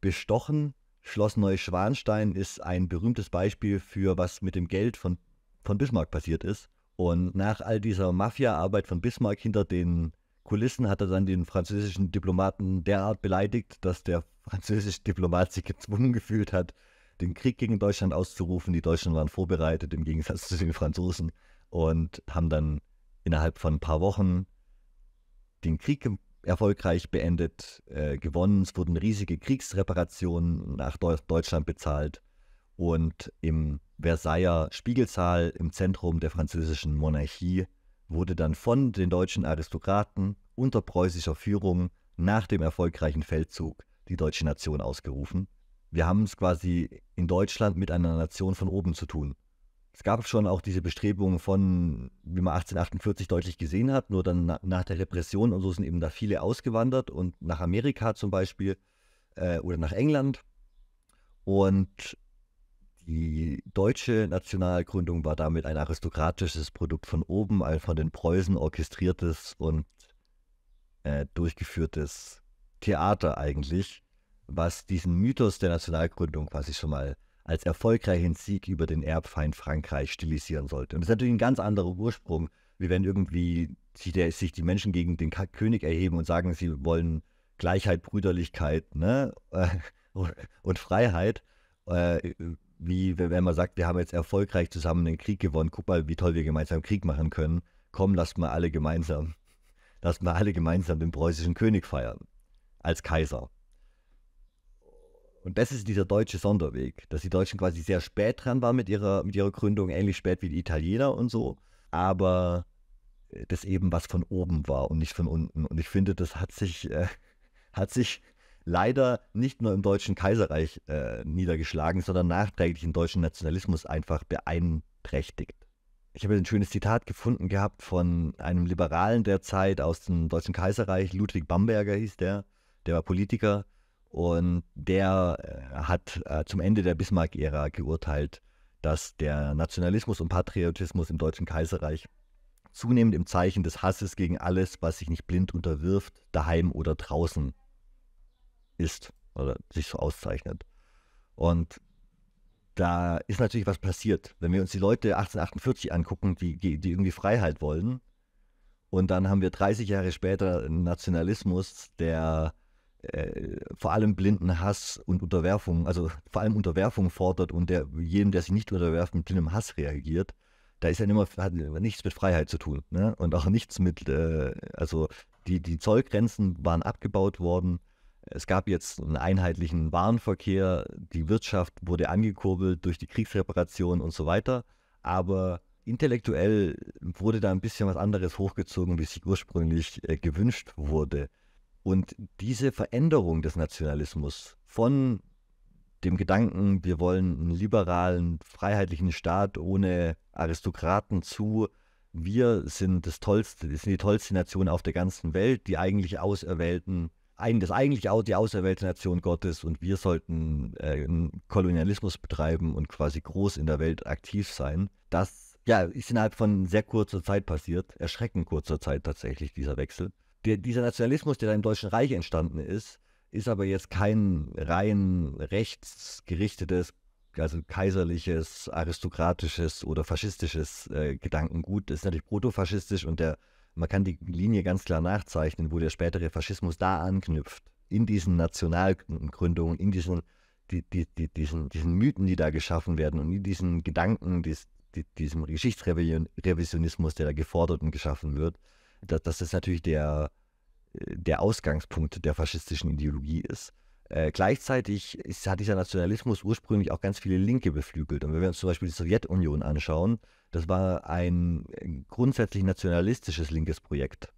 bestochen. Schloss Neuschwanstein ist ein berühmtes Beispiel für, was mit dem Geld von, von Bismarck passiert ist. Und nach all dieser Mafia-Arbeit von Bismarck hinter den Kulissen hat er dann den französischen Diplomaten derart beleidigt, dass der französische Diplomat sich gezwungen gefühlt hat, den Krieg gegen Deutschland auszurufen. Die Deutschen waren vorbereitet im Gegensatz zu den Franzosen und haben dann innerhalb von ein paar Wochen den Krieg erfolgreich beendet, äh, gewonnen. Es wurden riesige Kriegsreparationen nach Deutschland bezahlt. Und im Versailler Spiegelsaal im Zentrum der französischen Monarchie wurde dann von den deutschen Aristokraten unter preußischer Führung nach dem erfolgreichen Feldzug die deutsche Nation ausgerufen. Wir haben es quasi in Deutschland mit einer Nation von oben zu tun. Es gab schon auch diese Bestrebungen von, wie man 1848 deutlich gesehen hat, nur dann nach der Repression und so sind eben da viele ausgewandert und nach Amerika zum Beispiel äh, oder nach England. Und die deutsche Nationalgründung war damit ein aristokratisches Produkt von oben, ein von den Preußen orchestriertes und äh, durchgeführtes Theater eigentlich, was diesen Mythos der Nationalgründung quasi schon mal als erfolgreichen Sieg über den Erbfeind Frankreich stilisieren sollte. Und das ist natürlich ein ganz anderer Ursprung, wie wenn irgendwie sich, der, sich die Menschen gegen den König erheben und sagen, sie wollen Gleichheit, Brüderlichkeit ne? und Freiheit. Äh, wie wenn man sagt, wir haben jetzt erfolgreich zusammen den Krieg gewonnen, guck mal, wie toll wir gemeinsam Krieg machen können. Komm, lasst mal alle gemeinsam, lasst mal alle gemeinsam den preußischen König feiern als Kaiser. Und das ist dieser deutsche Sonderweg, dass die Deutschen quasi sehr spät dran waren mit ihrer, mit ihrer Gründung, ähnlich spät wie die Italiener und so, aber äh, das eben was von oben war und nicht von unten. Und ich finde, das hat sich, äh, hat sich leider nicht nur im Deutschen Kaiserreich äh, niedergeschlagen, sondern nachträglich den deutschen Nationalismus einfach beeinträchtigt. Ich habe ein schönes Zitat gefunden gehabt von einem Liberalen der Zeit aus dem Deutschen Kaiserreich, Ludwig Bamberger hieß der, der war Politiker und der äh, hat äh, zum Ende der Bismarck-Ära geurteilt, dass der Nationalismus und Patriotismus im Deutschen Kaiserreich zunehmend im Zeichen des Hasses gegen alles, was sich nicht blind unterwirft, daheim oder draußen ist oder sich so auszeichnet. Und da ist natürlich was passiert. Wenn wir uns die Leute 1848 angucken, die, die irgendwie Freiheit wollen, und dann haben wir 30 Jahre später einen Nationalismus, der äh, vor allem blinden Hass und Unterwerfung, also vor allem Unterwerfung fordert und der jedem, der sich nicht unterwerft, mit blindem Hass reagiert, da ist ja immer, hat nichts mit Freiheit zu tun. Ne? Und auch nichts mit, äh, also die, die Zollgrenzen waren abgebaut worden. Es gab jetzt einen einheitlichen Warenverkehr, die Wirtschaft wurde angekurbelt durch die Kriegsreparation und so weiter, aber intellektuell wurde da ein bisschen was anderes hochgezogen, wie es sich ursprünglich äh, gewünscht wurde. Und diese Veränderung des Nationalismus von dem Gedanken, wir wollen einen liberalen, freiheitlichen Staat ohne Aristokraten zu, wir sind das Tollste, wir sind die tollste Nation auf der ganzen Welt, die eigentlich Auserwählten das eigentliche die auserwählte Nation Gottes und wir sollten äh, Kolonialismus betreiben und quasi groß in der Welt aktiv sein. Das ja, ist innerhalb von sehr kurzer Zeit passiert, erschreckend kurzer Zeit tatsächlich, dieser Wechsel. Der, dieser Nationalismus, der da im Deutschen Reich entstanden ist, ist aber jetzt kein rein rechtsgerichtetes, also kaiserliches, aristokratisches oder faschistisches äh, Gedankengut. Das ist natürlich protofaschistisch und der man kann die Linie ganz klar nachzeichnen, wo der spätere Faschismus da anknüpft, in diesen Nationalgründungen, in diesen, die, die, die, diesen, diesen Mythen, die da geschaffen werden und in diesen Gedanken, dies, diesem Geschichtsrevisionismus, der da gefordert und geschaffen wird. dass das natürlich der, der Ausgangspunkt der faschistischen Ideologie ist. Äh, gleichzeitig ist, hat dieser Nationalismus ursprünglich auch ganz viele Linke beflügelt. Und wenn wir uns zum Beispiel die Sowjetunion anschauen, das war ein äh, grundsätzlich nationalistisches linkes Projekt.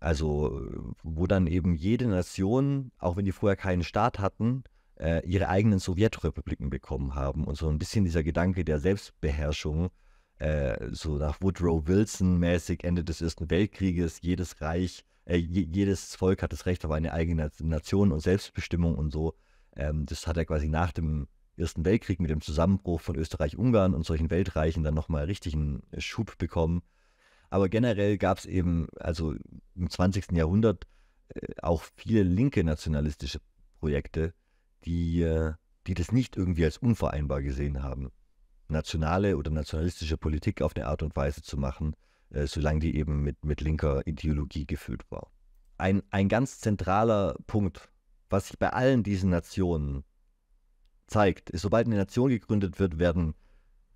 Also, äh, wo dann eben jede Nation, auch wenn die vorher keinen Staat hatten, äh, ihre eigenen Sowjetrepubliken bekommen haben. Und so ein bisschen dieser Gedanke der Selbstbeherrschung, äh, so nach Woodrow Wilson mäßig, Ende des Ersten Weltkrieges, jedes Reich, äh, jedes Volk hat das Recht auf eine eigene Nation und Selbstbestimmung und so. Ähm, das hat er quasi nach dem Ersten Weltkrieg mit dem Zusammenbruch von Österreich-Ungarn und solchen Weltreichen dann nochmal richtigen Schub bekommen. Aber generell gab es eben, also im 20. Jahrhundert, äh, auch viele linke nationalistische Projekte, die, äh, die das nicht irgendwie als unvereinbar gesehen haben, nationale oder nationalistische Politik auf eine Art und Weise zu machen, äh, solange die eben mit, mit linker Ideologie gefüllt war. Ein, ein ganz zentraler Punkt, was sich bei allen diesen Nationen zeigt, ist, sobald eine Nation gegründet wird, werden,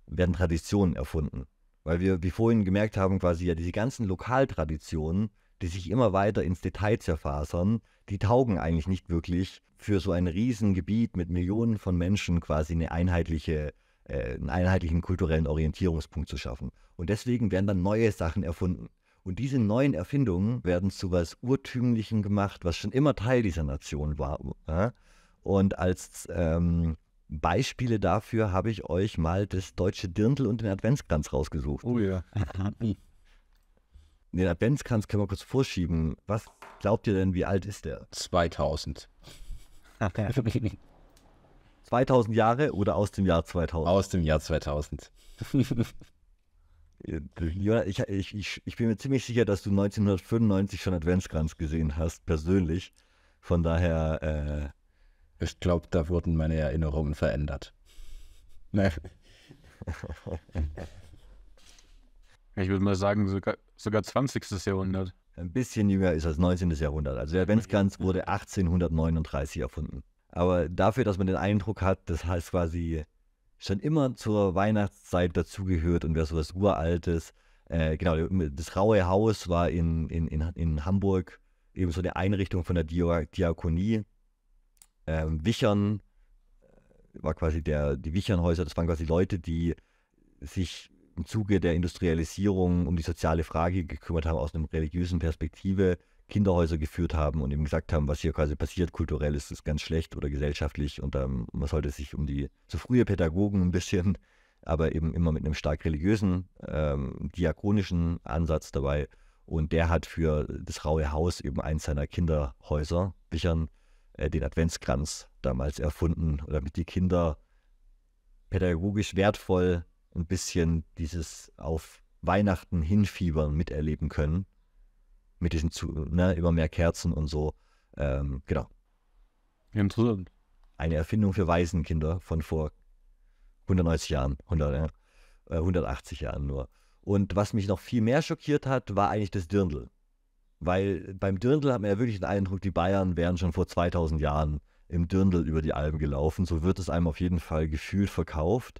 werden Traditionen erfunden. Weil wir, wie vorhin gemerkt haben, quasi ja diese ganzen Lokaltraditionen, die sich immer weiter ins Detail zerfasern, die taugen eigentlich nicht wirklich für so ein Riesengebiet mit Millionen von Menschen quasi eine einheitliche, äh, einen einheitlichen kulturellen Orientierungspunkt zu schaffen. Und deswegen werden dann neue Sachen erfunden. Und diese neuen Erfindungen werden zu was Urtümlichem gemacht, was schon immer Teil dieser Nation war. Ja? Und als ähm, Beispiele dafür habe ich euch mal das deutsche Dirndl und den Adventskranz rausgesucht. Oh ja. Oh. den Adventskranz können wir kurz vorschieben. Was glaubt ihr denn, wie alt ist der? 2000. 2000 Jahre oder aus dem Jahr 2000? Aus dem Jahr 2000. Jonas, ich, ich, ich bin mir ziemlich sicher, dass du 1995 schon Adventskranz gesehen hast, persönlich. Von daher äh, ich glaube, da wurden meine Erinnerungen verändert. Nee. Ich würde mal sagen, sogar, sogar 20. Jahrhundert. Ein bisschen jünger ist als 19. Jahrhundert. Also der Adventskranz wurde 1839 erfunden. Aber dafür, dass man den Eindruck hat, das heißt quasi schon immer zur Weihnachtszeit dazugehört und wäre so was Uraltes. Äh, genau, das Raue Haus war in, in, in, in Hamburg eben so eine Einrichtung von der Diakonie ähm, Wichern äh, war quasi der, die Wichernhäuser, das waren quasi Leute, die sich im Zuge der Industrialisierung um die soziale Frage gekümmert haben, aus einer religiösen Perspektive Kinderhäuser geführt haben und eben gesagt haben, was hier quasi passiert, kulturell ist es ganz schlecht oder gesellschaftlich und ähm, man sollte sich um die, so frühe Pädagogen ein bisschen, aber eben immer mit einem stark religiösen, ähm, diakonischen Ansatz dabei. Und der hat für das Raue Haus eben eins seiner Kinderhäuser, Wichern, äh, den Adventskranz damals erfunden, damit die Kinder pädagogisch wertvoll ein bisschen dieses auf Weihnachten hinfiebern miterleben können. Mit diesen zu, ne, immer mehr Kerzen und so. Ähm, genau. Interessant. Eine Erfindung für Waisenkinder von vor 190 Jahren, 100, äh, 180 Jahren nur. Und was mich noch viel mehr schockiert hat, war eigentlich das Dirndl. Weil beim Dirndl hat man ja wirklich den Eindruck, die Bayern wären schon vor 2000 Jahren im Dirndl über die Alpen gelaufen. So wird es einem auf jeden Fall gefühlt verkauft.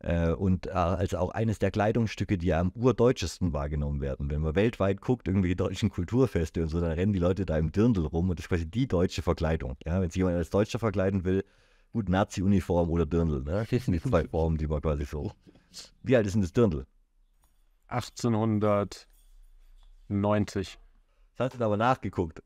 Äh, und äh, als auch eines der Kleidungsstücke, die ja am urdeutschesten wahrgenommen werden. Wenn man weltweit guckt, irgendwelche deutschen Kulturfeste und so, dann rennen die Leute da im Dirndl rum und das ist quasi die deutsche Verkleidung. Ja, wenn sich jemand als Deutscher verkleiden will, gut, Nazi-Uniform oder Dirndl. Ne? Das sind die zwei Formen, die man quasi so. Wie alt ist denn das Dirndl? 1890. Das hast du aber nachgeguckt.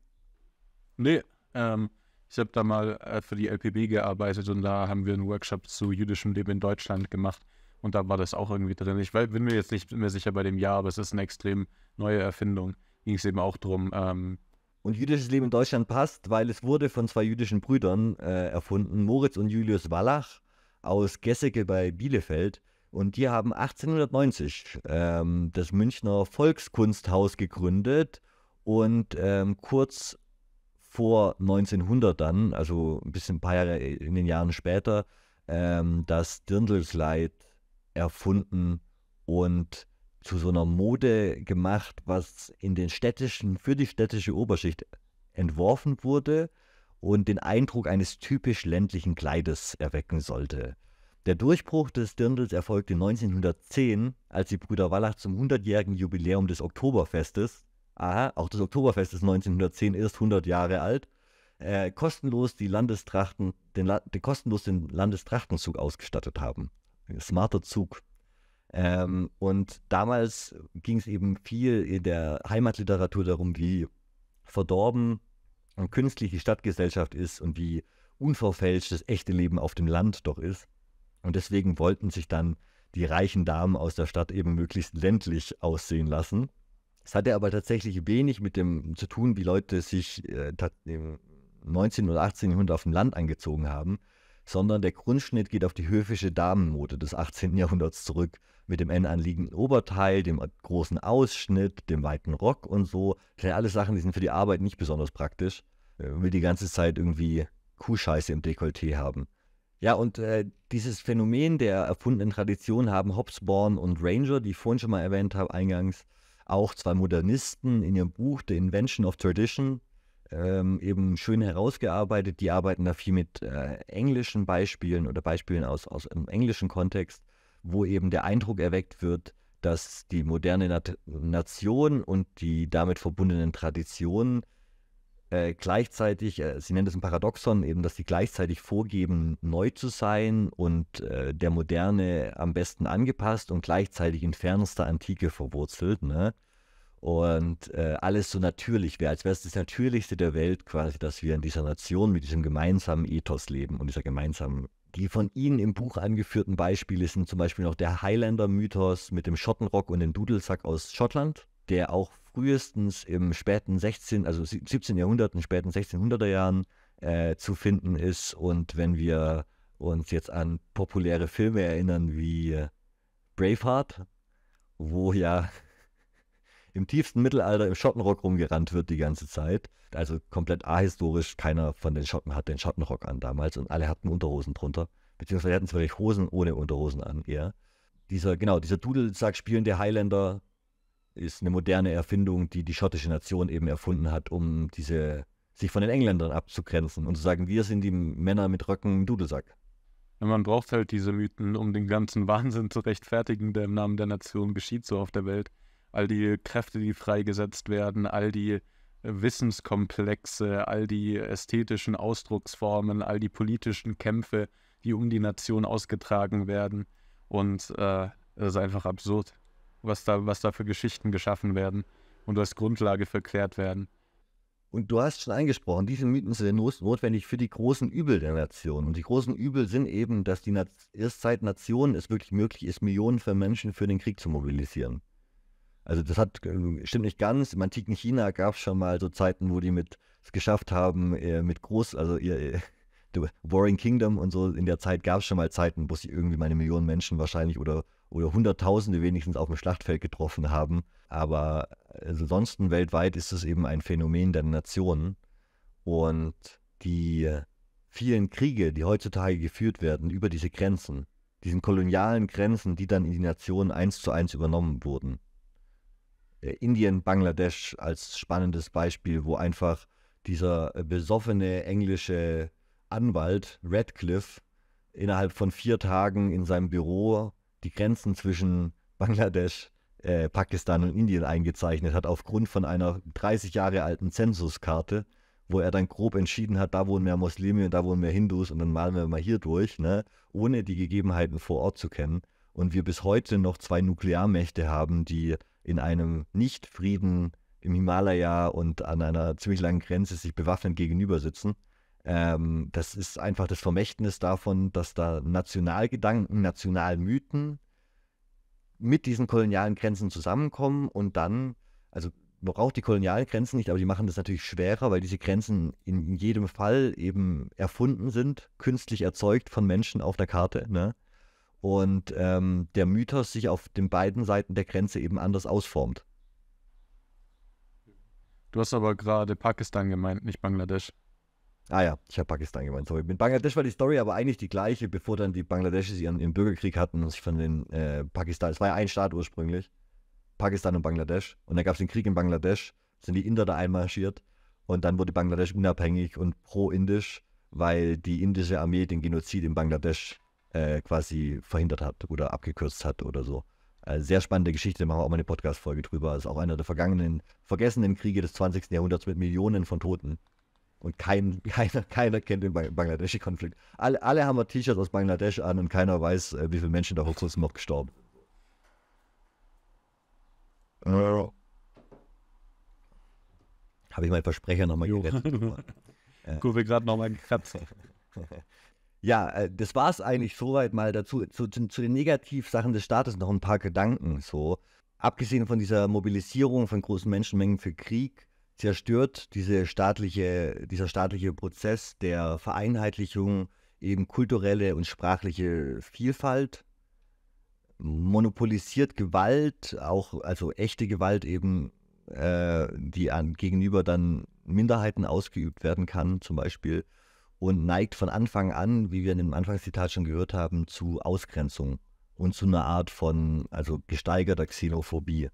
Nee, ähm, ich habe da mal äh, für die LPB gearbeitet und da haben wir einen Workshop zu jüdischem Leben in Deutschland gemacht. Und da war das auch irgendwie drin. Ich bin mir jetzt nicht mehr sicher bei dem Jahr, aber es ist eine extrem neue Erfindung. Ging es eben auch drum. Ähm, und jüdisches Leben in Deutschland passt, weil es wurde von zwei jüdischen Brüdern äh, erfunden, Moritz und Julius Wallach aus Gesseke bei Bielefeld. Und die haben 1890 ähm, das Münchner Volkskunsthaus gegründet und ähm, kurz vor 1900 dann, also ein bisschen ein paar Jahre äh, in den Jahren später, ähm, das Dirndlkleid erfunden und zu so einer Mode gemacht, was in den städtischen, für die städtische Oberschicht entworfen wurde und den Eindruck eines typisch ländlichen Kleides erwecken sollte. Der Durchbruch des Dirndls erfolgte 1910, als die Brüder Wallach zum 100-jährigen Jubiläum des Oktoberfestes Aha, auch das Oktoberfest ist 1910 erst 100 Jahre alt. Äh, kostenlos die Landestrachten, den, den, kostenlos den Landestrachtenzug ausgestattet haben. Ein Smarter Zug. Ähm, und damals ging es eben viel in der Heimatliteratur darum, wie verdorben und künstlich die Stadtgesellschaft ist und wie unverfälscht das echte Leben auf dem Land doch ist. Und deswegen wollten sich dann die reichen Damen aus der Stadt eben möglichst ländlich aussehen lassen es hatte aber tatsächlich wenig mit dem zu tun, wie Leute sich äh, im 19. oder 18. Jahrhundert auf dem Land angezogen haben, sondern der Grundschnitt geht auf die höfische Damenmode des 18. Jahrhunderts zurück, mit dem n anliegenden Oberteil, dem großen Ausschnitt, dem weiten Rock und so. Das sind alles Sachen, die sind für die Arbeit nicht besonders praktisch. Man äh, will die ganze Zeit irgendwie Kuhscheiße im Dekolleté haben. Ja, und äh, dieses Phänomen der erfundenen Tradition haben Hobsbawm und Ranger, die ich vorhin schon mal erwähnt habe, eingangs, auch zwei Modernisten in ihrem Buch The Invention of Tradition ähm, eben schön herausgearbeitet. Die arbeiten da viel mit äh, englischen Beispielen oder Beispielen aus, aus einem englischen Kontext, wo eben der Eindruck erweckt wird, dass die moderne Nat Nation und die damit verbundenen Traditionen äh, gleichzeitig, äh, Sie nennen das ein Paradoxon, eben, dass sie gleichzeitig vorgeben, neu zu sein und äh, der Moderne am besten angepasst und gleichzeitig in fernster Antike verwurzelt. Ne? Und äh, alles so natürlich wäre, als wäre es das Natürlichste der Welt quasi, dass wir in dieser Nation mit diesem gemeinsamen Ethos leben und dieser gemeinsamen die von Ihnen im Buch angeführten Beispiele sind zum Beispiel noch der Highlander-Mythos mit dem Schottenrock und dem Dudelsack aus Schottland, der auch frühestens im späten 16., also 17. Jahrhunderten, späten 1600er Jahren äh, zu finden ist. Und wenn wir uns jetzt an populäre Filme erinnern wie Braveheart, wo ja im tiefsten Mittelalter im Schottenrock rumgerannt wird die ganze Zeit. Also komplett ahistorisch, keiner von den Schotten hat den Schottenrock an damals und alle hatten Unterhosen drunter. Beziehungsweise hatten es vielleicht Hosen ohne Unterhosen an, eher. Dieser, genau, dieser Dudelsack spielende Highlander, ist eine moderne Erfindung, die die schottische Nation eben erfunden hat, um diese sich von den Engländern abzugrenzen und zu sagen, wir sind die Männer mit Röcken im Dudelsack. Man braucht halt diese Mythen, um den ganzen Wahnsinn zu rechtfertigen, der im Namen der Nation geschieht, so auf der Welt. All die Kräfte, die freigesetzt werden, all die äh, Wissenskomplexe, all die ästhetischen Ausdrucksformen, all die politischen Kämpfe, die um die Nation ausgetragen werden. Und äh, das ist einfach absurd was da, was da für Geschichten geschaffen werden und als Grundlage verklärt werden. Und du hast schon angesprochen, diese Mythen sind notwendig für die großen Übel der Nation. Und die großen Übel sind eben, dass die Na erst seit Nationen es wirklich möglich ist, Millionen von Menschen für den Krieg zu mobilisieren. Also das hat äh, stimmt nicht ganz. Im antiken China gab es schon mal so Zeiten, wo die mit es geschafft haben, äh, mit groß, also ihr, äh, Warring Kingdom und so, in der Zeit gab es schon mal Zeiten, wo sich irgendwie meine Millionen Menschen wahrscheinlich oder oder Hunderttausende wenigstens auf dem Schlachtfeld getroffen haben. Aber ansonsten also weltweit ist es eben ein Phänomen der Nationen. Und die vielen Kriege, die heutzutage geführt werden über diese Grenzen, diesen kolonialen Grenzen, die dann in die Nationen eins zu eins übernommen wurden. Äh, Indien, Bangladesch als spannendes Beispiel, wo einfach dieser äh, besoffene englische Anwalt Radcliffe innerhalb von vier Tagen in seinem Büro die Grenzen zwischen Bangladesch, äh, Pakistan und Indien eingezeichnet hat, aufgrund von einer 30 Jahre alten Zensuskarte, wo er dann grob entschieden hat, da wohnen mehr Muslime und da wohnen mehr Hindus und dann malen wir mal hier durch, ne? ohne die Gegebenheiten vor Ort zu kennen. Und wir bis heute noch zwei Nuklearmächte haben, die in einem Nicht-Frieden im Himalaya und an einer ziemlich langen Grenze sich bewaffnet gegenüber sitzen. Ähm, das ist einfach das Vermächtnis davon, dass da Nationalgedanken, Nationalmythen mit diesen kolonialen Grenzen zusammenkommen und dann, also man braucht die kolonialen Grenzen nicht, aber die machen das natürlich schwerer, weil diese Grenzen in jedem Fall eben erfunden sind, künstlich erzeugt von Menschen auf der Karte. Ne? Und ähm, der Mythos sich auf den beiden Seiten der Grenze eben anders ausformt. Du hast aber gerade Pakistan gemeint, nicht Bangladesch. Ah ja, ich habe Pakistan gemeint, sorry. Mit Bangladesch war die Story aber eigentlich die gleiche, bevor dann die Bangladeschis ihren, ihren Bürgerkrieg hatten und sich von den äh, Pakistan, es war ja ein Staat ursprünglich, Pakistan und Bangladesch. Und dann gab es den Krieg in Bangladesch, sind die Inder da einmarschiert und dann wurde Bangladesch unabhängig und pro-indisch, weil die indische Armee den Genozid in Bangladesch äh, quasi verhindert hat oder abgekürzt hat oder so. Äh, sehr spannende Geschichte, da machen wir auch mal eine Podcast-Folge drüber. Das Ist auch einer der vergangenen, vergessenen Kriege des 20. Jahrhunderts mit Millionen von Toten. Und kein, keiner, keiner kennt den Bangladeschi-Konflikt. Alle, alle haben t shirt aus Bangladesch an und keiner weiß, äh, wie viele Menschen da vor kurzem noch gestorben Ja. Habe ich mein Versprecher nochmal gerettet. Kurve gerade nochmal gekratzt. Ja, äh, das war es eigentlich soweit mal dazu. Zu, zu, zu, den Negativsachen des Staates noch ein paar Gedanken. So, abgesehen von dieser Mobilisierung von großen Menschenmengen für Krieg, zerstört diese staatliche, dieser staatliche Prozess der Vereinheitlichung eben kulturelle und sprachliche Vielfalt, monopolisiert Gewalt, auch also echte Gewalt eben, äh, die an, gegenüber dann Minderheiten ausgeübt werden kann, zum Beispiel, und neigt von Anfang an, wie wir in dem Anfangszitat schon gehört haben, zu Ausgrenzung und zu einer Art von also gesteigerter Xenophobie.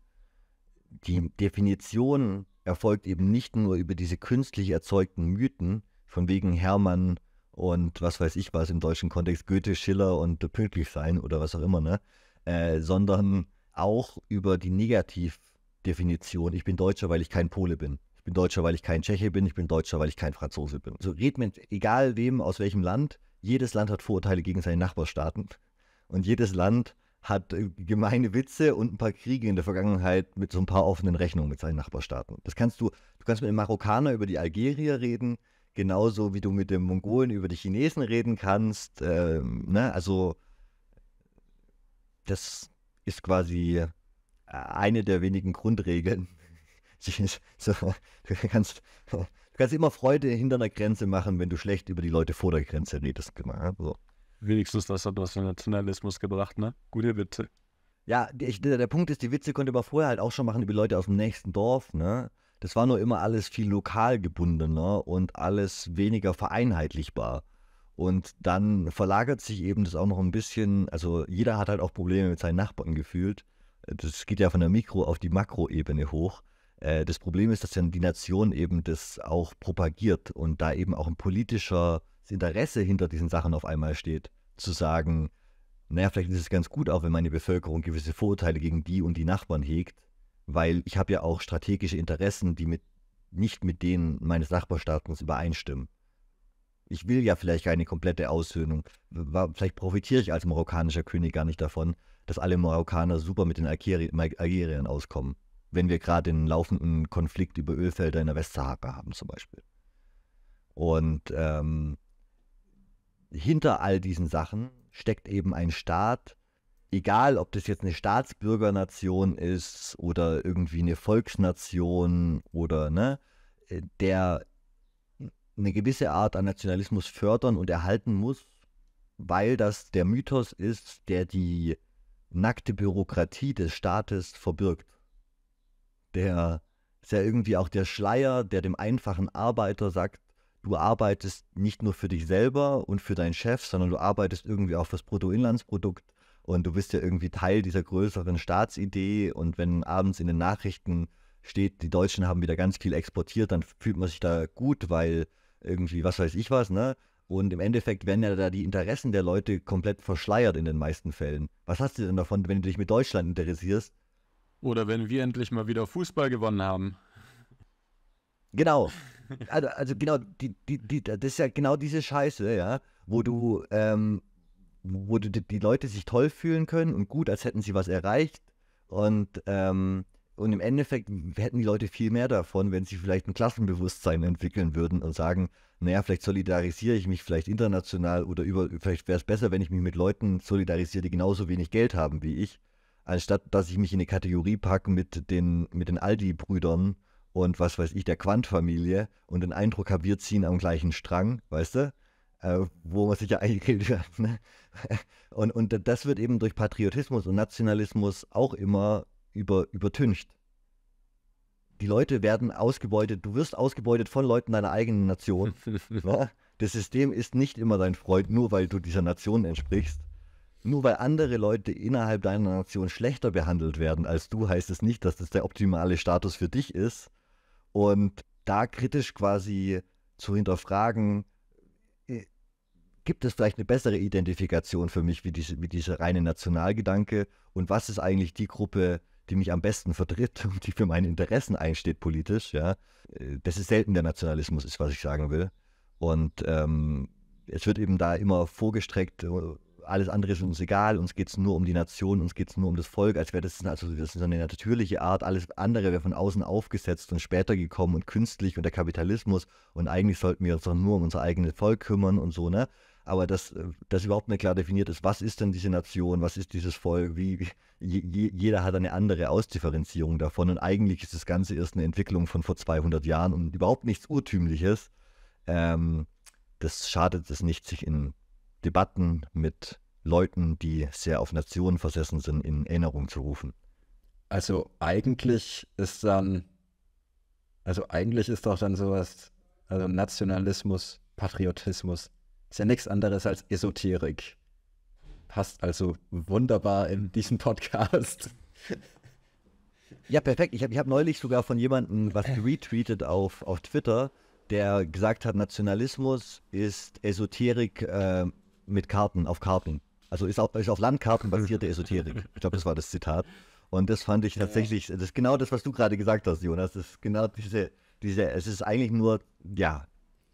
Die Definition erfolgt eben nicht nur über diese künstlich erzeugten Mythen, von wegen Hermann und was weiß ich was im deutschen Kontext, Goethe, Schiller und pünktlich sein oder was auch immer, ne? Äh, sondern auch über die Negativdefinition. Ich bin Deutscher, weil ich kein Pole bin. Ich bin Deutscher, weil ich kein Tscheche bin. Ich bin Deutscher, weil ich kein Franzose bin. So also redet man, egal wem, aus welchem Land, jedes Land hat Vorurteile gegen seine Nachbarstaaten. Und jedes Land hat äh, gemeine Witze und ein paar Kriege in der Vergangenheit mit so ein paar offenen Rechnungen mit seinen Nachbarstaaten. Das kannst du, du kannst mit dem Marokkaner über die Algerier reden, genauso wie du mit dem Mongolen über die Chinesen reden kannst. Ähm, ne? Also das ist quasi äh, eine der wenigen Grundregeln. so, du, kannst, du kannst immer Freude hinter einer Grenze machen, wenn du schlecht über die Leute vor der Grenze redest. Genau, so wenigstens das hat was für Nationalismus gebracht, ne? Gute Witze. Ja, ich, der, der, Punkt ist, die Witze konnte man vorher halt auch schon machen über Leute aus dem nächsten Dorf, ne? Das war nur immer alles viel lokal gebundener und alles weniger vereinheitlichbar. Und dann verlagert sich eben das auch noch ein bisschen, also jeder hat halt auch Probleme mit seinen Nachbarn gefühlt. Das geht ja von der Mikro- auf die Makroebene hoch. Äh, das Problem ist, dass dann die Nation eben das auch propagiert und da eben auch ein politisches Interesse hinter diesen Sachen auf einmal steht, zu sagen, naja, vielleicht ist es ganz gut auch, wenn meine Bevölkerung gewisse Vorurteile gegen die und die Nachbarn hegt, weil ich habe ja auch strategische Interessen, die mit, nicht mit denen meines Nachbarstaates übereinstimmen. Ich will ja vielleicht keine komplette Aushöhnung. Vielleicht profitiere ich als marokkanischer König gar nicht davon, dass alle Marokkaner super mit den Algeriern auskommen wenn wir gerade einen laufenden Konflikt über Ölfelder in der Westsahara haben zum Beispiel. Und ähm, hinter all diesen Sachen steckt eben ein Staat, egal ob das jetzt eine Staatsbürgernation ist oder irgendwie eine Volksnation oder ne, äh, der eine gewisse Art an Nationalismus fördern und erhalten muss, weil das der Mythos ist, der die nackte Bürokratie des Staates verbirgt der ist ja irgendwie auch der Schleier, der dem einfachen Arbeiter sagt, du arbeitest nicht nur für dich selber und für deinen Chef, sondern du arbeitest irgendwie auch fürs Bruttoinlandsprodukt und du bist ja irgendwie Teil dieser größeren Staatsidee und wenn abends in den Nachrichten steht, die Deutschen haben wieder ganz viel exportiert, dann fühlt man sich da gut, weil irgendwie was weiß ich was, ne? Und im Endeffekt werden ja da die Interessen der Leute komplett verschleiert in den meisten Fällen. Was hast du denn davon, wenn du dich mit Deutschland interessierst, oder wenn wir endlich mal wieder Fußball gewonnen haben. Genau. Also, also genau, die, die, die, das ist ja genau diese Scheiße, ja, wo du, ähm, wo du, die Leute sich toll fühlen können und gut, als hätten sie was erreicht. Und, ähm, und im Endeffekt hätten die Leute viel mehr davon, wenn sie vielleicht ein Klassenbewusstsein entwickeln würden und sagen, naja, vielleicht solidarisiere ich mich vielleicht international oder über, vielleicht wäre es besser, wenn ich mich mit Leuten solidarisiere, die genauso wenig Geld haben wie ich anstatt dass ich mich in eine Kategorie packe mit den, mit den Aldi-Brüdern und was weiß ich, der Quant-Familie und den Eindruck habe, wir ziehen am gleichen Strang, weißt du? Äh, wo man sich ja eingeredet hat. Ne? Und, und das wird eben durch Patriotismus und Nationalismus auch immer über, übertüncht. Die Leute werden ausgebeutet, du wirst ausgebeutet von Leuten deiner eigenen Nation. ne? Das System ist nicht immer dein Freund, nur weil du dieser Nation entsprichst. Nur weil andere Leute innerhalb deiner Nation schlechter behandelt werden als du, heißt es nicht, dass das der optimale Status für dich ist. Und da kritisch quasi zu hinterfragen, äh, gibt es vielleicht eine bessere Identifikation für mich wie, diese, wie dieser reine Nationalgedanke? Und was ist eigentlich die Gruppe, die mich am besten vertritt und die für meine Interessen einsteht politisch? Ja? Äh, das ist selten der Nationalismus, ist, was ich sagen will. Und ähm, es wird eben da immer vorgestreckt äh, alles andere ist uns egal, uns geht es nur um die Nation, uns geht es nur um das Volk, als wäre das, also das ist eine natürliche Art, alles andere wäre von außen aufgesetzt und später gekommen und künstlich und der Kapitalismus und eigentlich sollten wir uns doch nur um unser eigenes Volk kümmern und so, ne? Aber dass äh, das überhaupt nicht klar definiert ist, was ist denn diese Nation, was ist dieses Volk, wie, je, jeder hat eine andere Ausdifferenzierung davon und eigentlich ist das Ganze erst eine Entwicklung von vor 200 Jahren und überhaupt nichts Urtümliches. Ähm, das schadet es nicht, sich in Debatten mit Leuten, die sehr auf Nationen versessen sind, in Erinnerung zu rufen. Also eigentlich ist dann, also eigentlich ist doch dann sowas, also Nationalismus, Patriotismus, ist ja nichts anderes als Esoterik. Passt also wunderbar in diesen Podcast. Ja, perfekt. Ich habe hab neulich sogar von jemandem was retweetet auf, auf Twitter, der gesagt hat, Nationalismus ist Esoterik äh, mit Karten, auf Karten. Also ist auf, ist auf Landkarten basierte Esoterik. Ich glaube, das war das Zitat. Und das fand ich tatsächlich, das ist genau das, was du gerade gesagt hast, Jonas. Das ist genau diese, diese, es ist eigentlich nur, ja,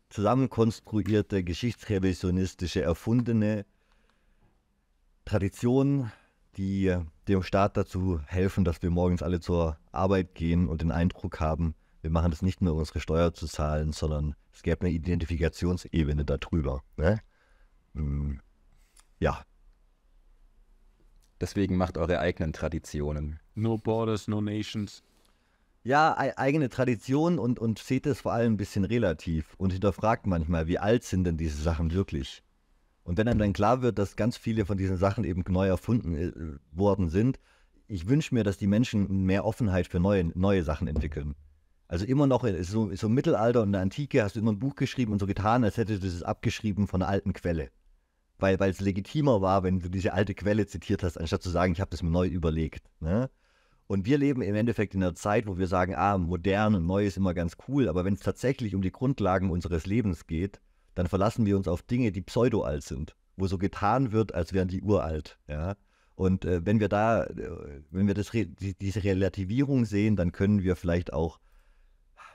zusammenkonstruierte, geschichtsrevisionistische, erfundene Tradition, die dem Staat dazu helfen, dass wir morgens alle zur Arbeit gehen und den Eindruck haben, wir machen das nicht nur, um unsere Steuer zu zahlen, sondern es gäbe eine Identifikationsebene darüber. Ne? ja. Deswegen macht eure eigenen Traditionen. No borders, no nations. Ja, e eigene Traditionen und, und seht es vor allem ein bisschen relativ und hinterfragt manchmal, wie alt sind denn diese Sachen wirklich? Und wenn einem dann klar wird, dass ganz viele von diesen Sachen eben neu erfunden äh, worden sind, ich wünsche mir, dass die Menschen mehr Offenheit für neue, neue Sachen entwickeln. Also immer noch, äh, so, so im Mittelalter und in der Antike hast du immer ein Buch geschrieben und so getan, als hättest du es abgeschrieben von einer alten Quelle weil es legitimer war, wenn du diese alte Quelle zitiert hast, anstatt zu sagen, ich habe das mir neu überlegt. Ne? Und wir leben im Endeffekt in einer Zeit, wo wir sagen, ah, modern und neu ist immer ganz cool, aber wenn es tatsächlich um die Grundlagen unseres Lebens geht, dann verlassen wir uns auf Dinge, die pseudo-alt sind, wo so getan wird, als wären die uralt. Ja? Und äh, wenn wir da, äh, wenn wir das, die, diese Relativierung sehen, dann können wir vielleicht auch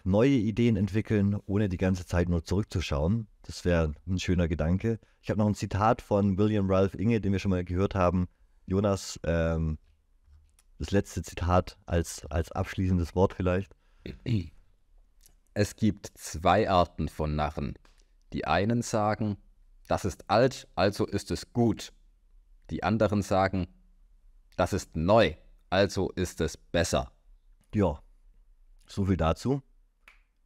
neue Ideen entwickeln, ohne die ganze Zeit nur zurückzuschauen. Das wäre ein schöner Gedanke. Ich habe noch ein Zitat von William Ralph Inge, den wir schon mal gehört haben. Jonas, ähm, das letzte Zitat als, als abschließendes Wort vielleicht. Es gibt zwei Arten von Narren. Die einen sagen, das ist alt, also ist es gut. Die anderen sagen, das ist neu, also ist es besser. Ja, so viel dazu.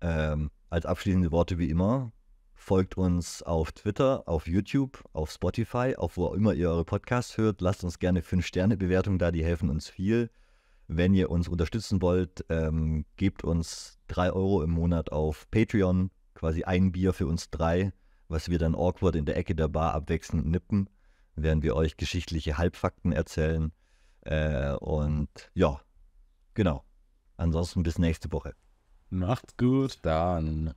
Ähm, als abschließende Worte wie immer, folgt uns auf Twitter, auf YouTube, auf Spotify, auf wo auch immer ihr eure Podcasts hört. Lasst uns gerne 5-Sterne-Bewertungen da, die helfen uns viel. Wenn ihr uns unterstützen wollt, ähm, gebt uns 3 Euro im Monat auf Patreon, quasi ein Bier für uns drei, was wir dann awkward in der Ecke der Bar abwechselnd nippen, während wir euch geschichtliche Halbfakten erzählen. Äh, und ja, genau. Ansonsten bis nächste Woche. Macht's gut, dann.